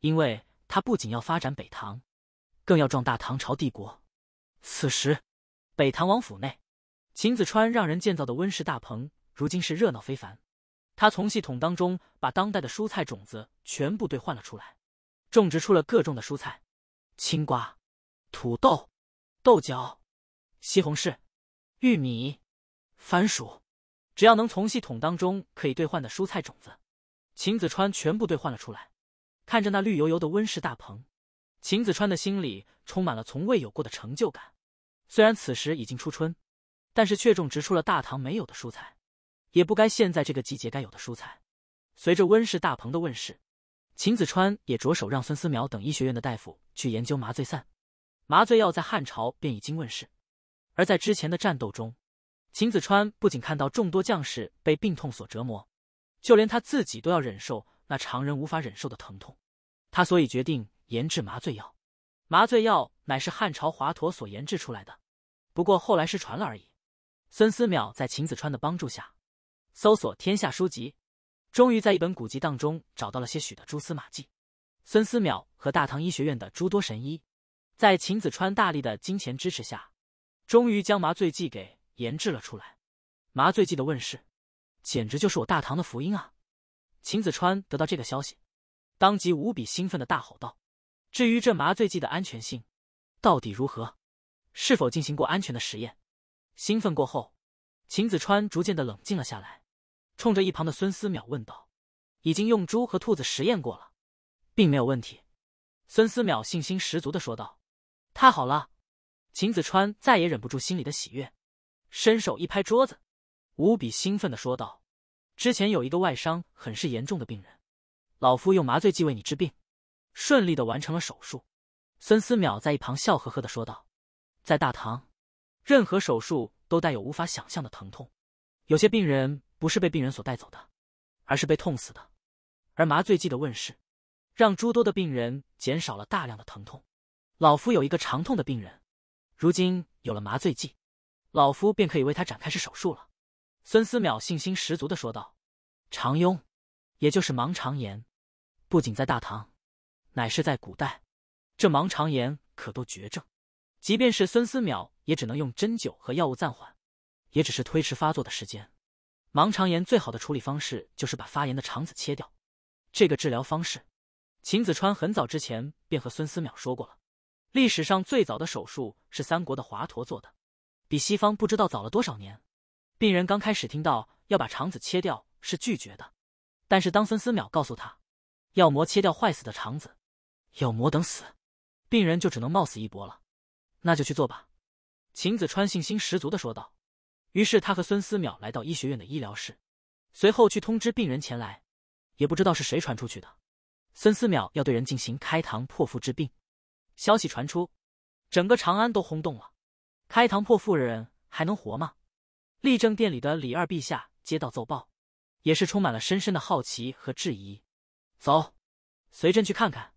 因为他不仅要发展北唐，更要壮大唐朝帝国。此时，北唐王府内，秦子川让人建造的温室大棚，如今是热闹非凡。他从系统当中把当代的蔬菜种子全部兑换了出来，种植出了各种的蔬菜：青瓜、土豆、豆角、西红柿、玉米、番薯。只要能从系统当中可以兑换的蔬菜种子，秦子川全部兑换了出来。看着那绿油油的温室大棚。秦子川的心里充满了从未有过的成就感。虽然此时已经初春，但是却种植出了大唐没有的蔬菜，也不该现在这个季节该有的蔬菜。随着温室大棚的问世，秦子川也着手让孙思邈等医学院的大夫去研究麻醉散。麻醉药在汉朝便已经问世，而在之前的战斗中，秦子川不仅看到众多将士被病痛所折磨，就连他自己都要忍受那常人无法忍受的疼痛。他所以决定。研制麻醉药，麻醉药乃是汉朝华佗所研制出来的，不过后来失传了而已。孙思邈在秦子川的帮助下，搜索天下书籍，终于在一本古籍当中找到了些许的蛛丝马迹。孙思邈和大唐医学院的诸多神医，在秦子川大力的金钱支持下，终于将麻醉剂给研制了出来。麻醉剂的问世，简直就是我大唐的福音啊！秦子川得到这个消息，当即无比兴奋的大吼道。至于这麻醉剂的安全性，到底如何？是否进行过安全的实验？兴奋过后，秦子川逐渐的冷静了下来，冲着一旁的孙思邈问道：“已经用猪和兔子实验过了，并没有问题。”孙思邈信心十足的说道：“太好了！”秦子川再也忍不住心里的喜悦，伸手一拍桌子，无比兴奋的说道：“之前有一个外伤很是严重的病人，老夫用麻醉剂为你治病。”顺利的完成了手术，孙思邈在一旁笑呵呵的说道：“在大唐，任何手术都带有无法想象的疼痛，有些病人不是被病人所带走的，而是被痛死的。而麻醉剂的问世，让诸多的病人减少了大量的疼痛。老夫有一个长痛的病人，如今有了麻醉剂，老夫便可以为他展开式手术了。”孙思邈信心十足的说道：“常庸，也就是盲肠炎，不仅在大唐。”乃是在古代，这盲肠炎可都绝症，即便是孙思邈也只能用针灸和药物暂缓，也只是推迟发作的时间。盲肠炎最好的处理方式就是把发炎的肠子切掉，这个治疗方式，秦子川很早之前便和孙思邈说过了。历史上最早的手术是三国的华佗做的，比西方不知道早了多少年。病人刚开始听到要把肠子切掉是拒绝的，但是当孙思邈告诉他要磨切掉坏死的肠子。要魔等死，病人就只能冒死一搏了。那就去做吧。”秦子川信心十足的说道。于是他和孙思邈来到医学院的医疗室，随后去通知病人前来。也不知道是谁传出去的，孙思邈要对人进行开膛破腹治病。消息传出，整个长安都轰动了。开膛破的人还能活吗？立正殿里的李二陛下接到奏报，也是充满了深深的好奇和质疑。走，随朕去看看。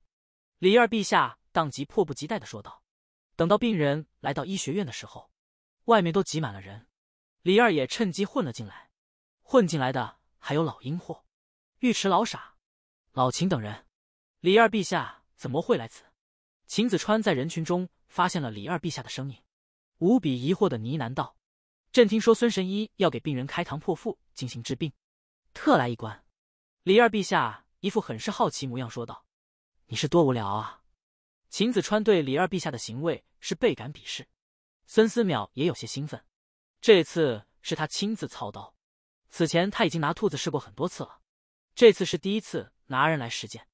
李二陛下当即迫不及待的说道：“等到病人来到医学院的时候，外面都挤满了人。李二也趁机混了进来，混进来的还有老阴货、尉迟老傻、老秦等人。李二陛下怎么会来此？”秦子川在人群中发现了李二陛下的身影，无比疑惑的呢喃道：“朕听说孙神医要给病人开膛破腹进行治病，特来一观。”李二陛下一副很是好奇模样说道。你是多无聊啊！秦子川对李二陛下的行为是倍感鄙视。孙思邈也有些兴奋，这次是他亲自操刀，此前他已经拿兔子试过很多次了，这次是第一次拿人来实践。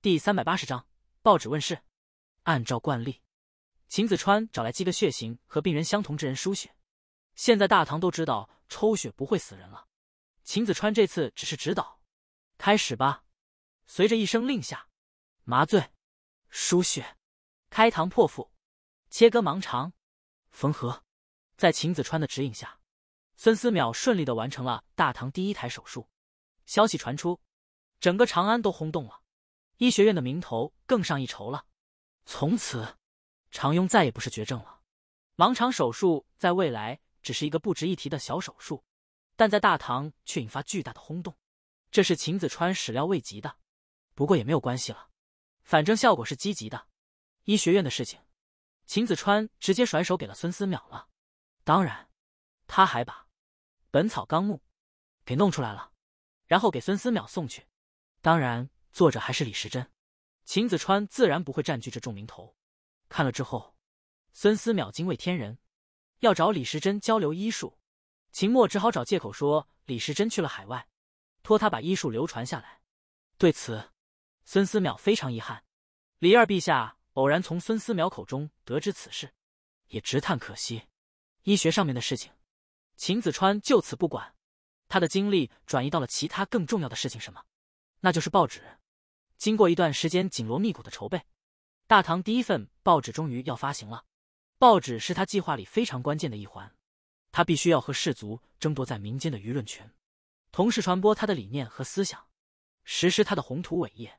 第三百八十章报纸问世。按照惯例，秦子川找来几个血型和病人相同之人输血。现在大唐都知道抽血不会死人了。秦子川这次只是指导。开始吧。随着一声令下。麻醉、输血、开膛破腹、切割盲肠、缝合，在秦子川的指引下，孙思邈顺利的完成了大唐第一台手术。消息传出，整个长安都轰动了，医学院的名头更上一筹了。从此，常庸再也不是绝症了。盲肠手术在未来只是一个不值一提的小手术，但在大唐却引发巨大的轰动，这是秦子川始料未及的。不过也没有关系了。反正效果是积极的，医学院的事情，秦子川直接甩手给了孙思邈了。当然，他还把《本草纲目》给弄出来了，然后给孙思邈送去。当然，作者还是李时珍，秦子川自然不会占据这重名头。看了之后，孙思邈惊为天人，要找李时珍交流医术。秦墨只好找借口说李时珍去了海外，托他把医术流传下来。对此。孙思邈非常遗憾，李二陛下偶然从孙思邈口中得知此事，也直叹可惜。医学上面的事情，秦子川就此不管，他的精力转移到了其他更重要的事情。什么？那就是报纸。经过一段时间紧锣密鼓的筹备，大唐第一份报纸终于要发行了。报纸是他计划里非常关键的一环，他必须要和士族争夺在民间的舆论权，同时传播他的理念和思想，实施他的宏图伟业。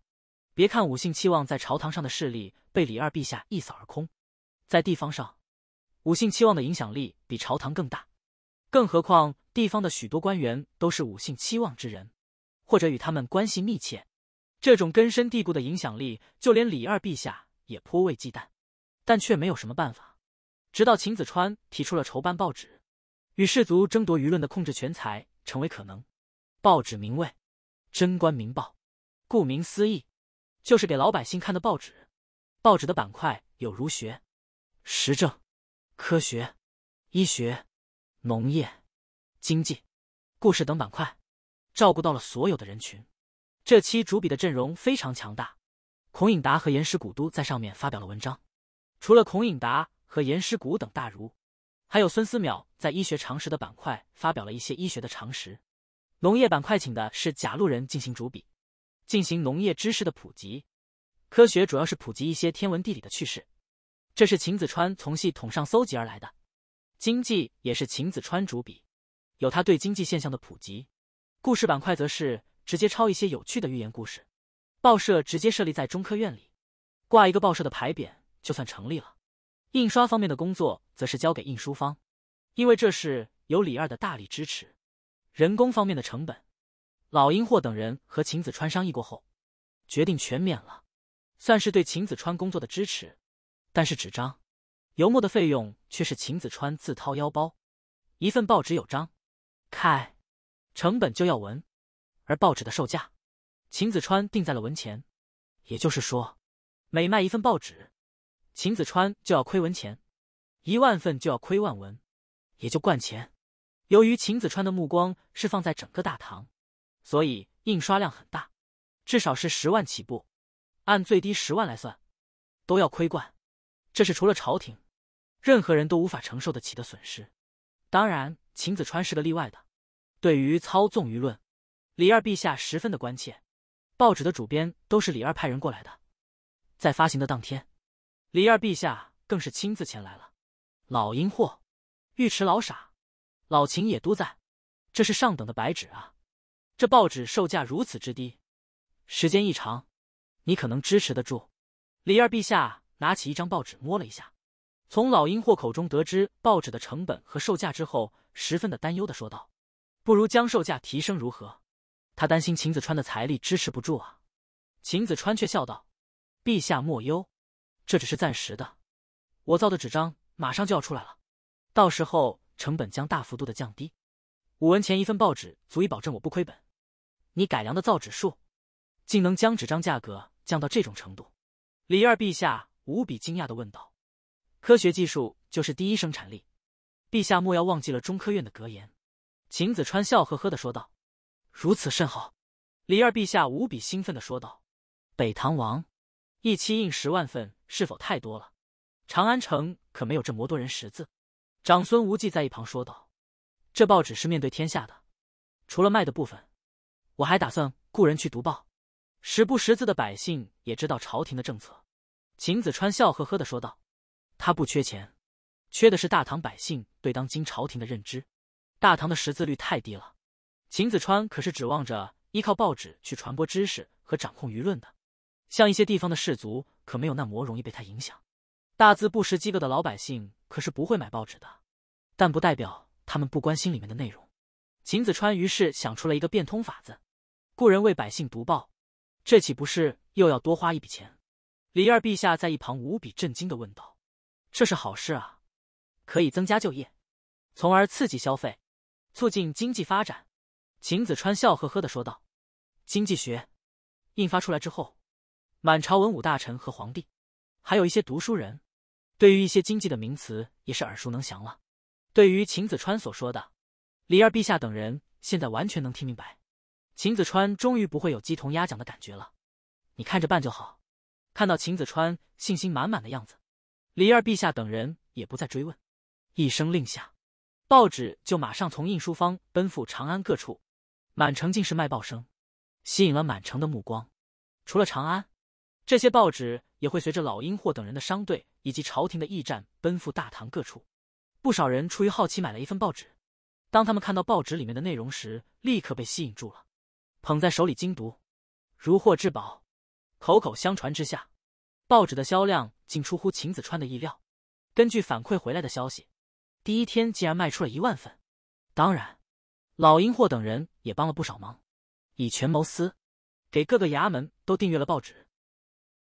别看武姓期望在朝堂上的势力被李二陛下一扫而空，在地方上，武姓期望的影响力比朝堂更大。更何况地方的许多官员都是武姓期望之人，或者与他们关系密切。这种根深蒂固的影响力，就连李二陛下也颇为忌惮，但却没有什么办法。直到秦子川提出了筹办报纸，与士族争夺舆论的控制权才成为可能。报纸名为《贞观明报》，顾名思义。就是给老百姓看的报纸，报纸的板块有儒学、时政、科学、医学、农业、经济、故事等板块，照顾到了所有的人群。这期主笔的阵容非常强大，孔颖达和严师古都在上面发表了文章。除了孔颖达和严师古等大儒，还有孙思邈在医学常识的板块发表了一些医学的常识。农业板块请的是贾路人进行主笔。进行农业知识的普及，科学主要是普及一些天文地理的趣事，这是秦子川从系统上搜集而来的。经济也是秦子川主笔，有他对经济现象的普及。故事板块则是直接抄一些有趣的寓言故事。报社直接设立在中科院里，挂一个报社的牌匾就算成立了。印刷方面的工作则是交给印书方，因为这是有李二的大力支持。人工方面的成本。老鹰霍等人和秦子川商议过后，决定全免了，算是对秦子川工作的支持。但是纸张、油墨的费用却是秦子川自掏腰包。一份报纸有章，开，成本就要文，而报纸的售价，秦子川定在了文钱，也就是说，每卖一份报纸，秦子川就要亏文钱。一万份就要亏万文，也就贯钱。由于秦子川的目光是放在整个大唐。所以印刷量很大，至少是十万起步，按最低十万来算，都要亏冠，这是除了朝廷，任何人都无法承受得起的损失。当然，秦子川是个例外的。对于操纵舆论，李二陛下十分的关切。报纸的主编都是李二派人过来的，在发行的当天，李二陛下更是亲自前来了。老阴货，尉迟老傻，老秦也都在，这是上等的白纸啊。这报纸售价如此之低，时间一长，你可能支持得住。李二陛下拿起一张报纸摸了一下，从老鹰货口中得知报纸的成本和售价之后，十分的担忧的说道：“不如将售价提升，如何？”他担心秦子川的财力支持不住啊。秦子川却笑道：“陛下莫忧，这只是暂时的。我造的纸张马上就要出来了，到时候成本将大幅度的降低，五文钱一份报纸足以保证我不亏本。”你改良的造纸术竟能将纸张价格降到这种程度，李二陛下无比惊讶的问道：“科学技术就是第一生产力，陛下莫要忘记了中科院的格言。”秦子川笑呵呵的说道：“如此甚好。”李二陛下无比兴奋的说道：“北唐王，一期印十万份是否太多了？长安城可没有这么多人识字。”长孙无忌在一旁说道：“这报纸是面对天下的，除了卖的部分。”我还打算雇人去读报，识不识字的百姓也知道朝廷的政策。秦子川笑呵呵的说道：“他不缺钱，缺的是大唐百姓对当今朝廷的认知。大唐的识字率太低了。秦子川可是指望着依靠报纸去传播知识和掌控舆论的。像一些地方的士族，可没有那么容易被他影响。大字不识几个的老百姓可是不会买报纸的，但不代表他们不关心里面的内容。秦子川于是想出了一个变通法子。”故人为百姓读报，这岂不是又要多花一笔钱？李二陛下在一旁无比震惊的问道：“这是好事啊，可以增加就业，从而刺激消费，促进经济发展。”秦子川笑呵呵的说道：“经济学，印发出来之后，满朝文武大臣和皇帝，还有一些读书人，对于一些经济的名词也是耳熟能详了。对于秦子川所说的，李二陛下等人现在完全能听明白。”秦子川终于不会有鸡同鸭讲的感觉了，你看着办就好。看到秦子川信心满满的样子，李二陛下等人也不再追问。一声令下，报纸就马上从印书坊奔赴长安各处，满城尽是卖报声，吸引了满城的目光。除了长安，这些报纸也会随着老鹰货等人的商队以及朝廷的驿站奔赴大唐各处。不少人出于好奇买了一份报纸，当他们看到报纸里面的内容时，立刻被吸引住了。捧在手里精读，如获至宝，口口相传之下，报纸的销量竟出乎秦子川的意料。根据反馈回来的消息，第一天竟然卖出了一万份。当然，老鹰货等人也帮了不少忙，以权谋私，给各个衙门都订阅了报纸。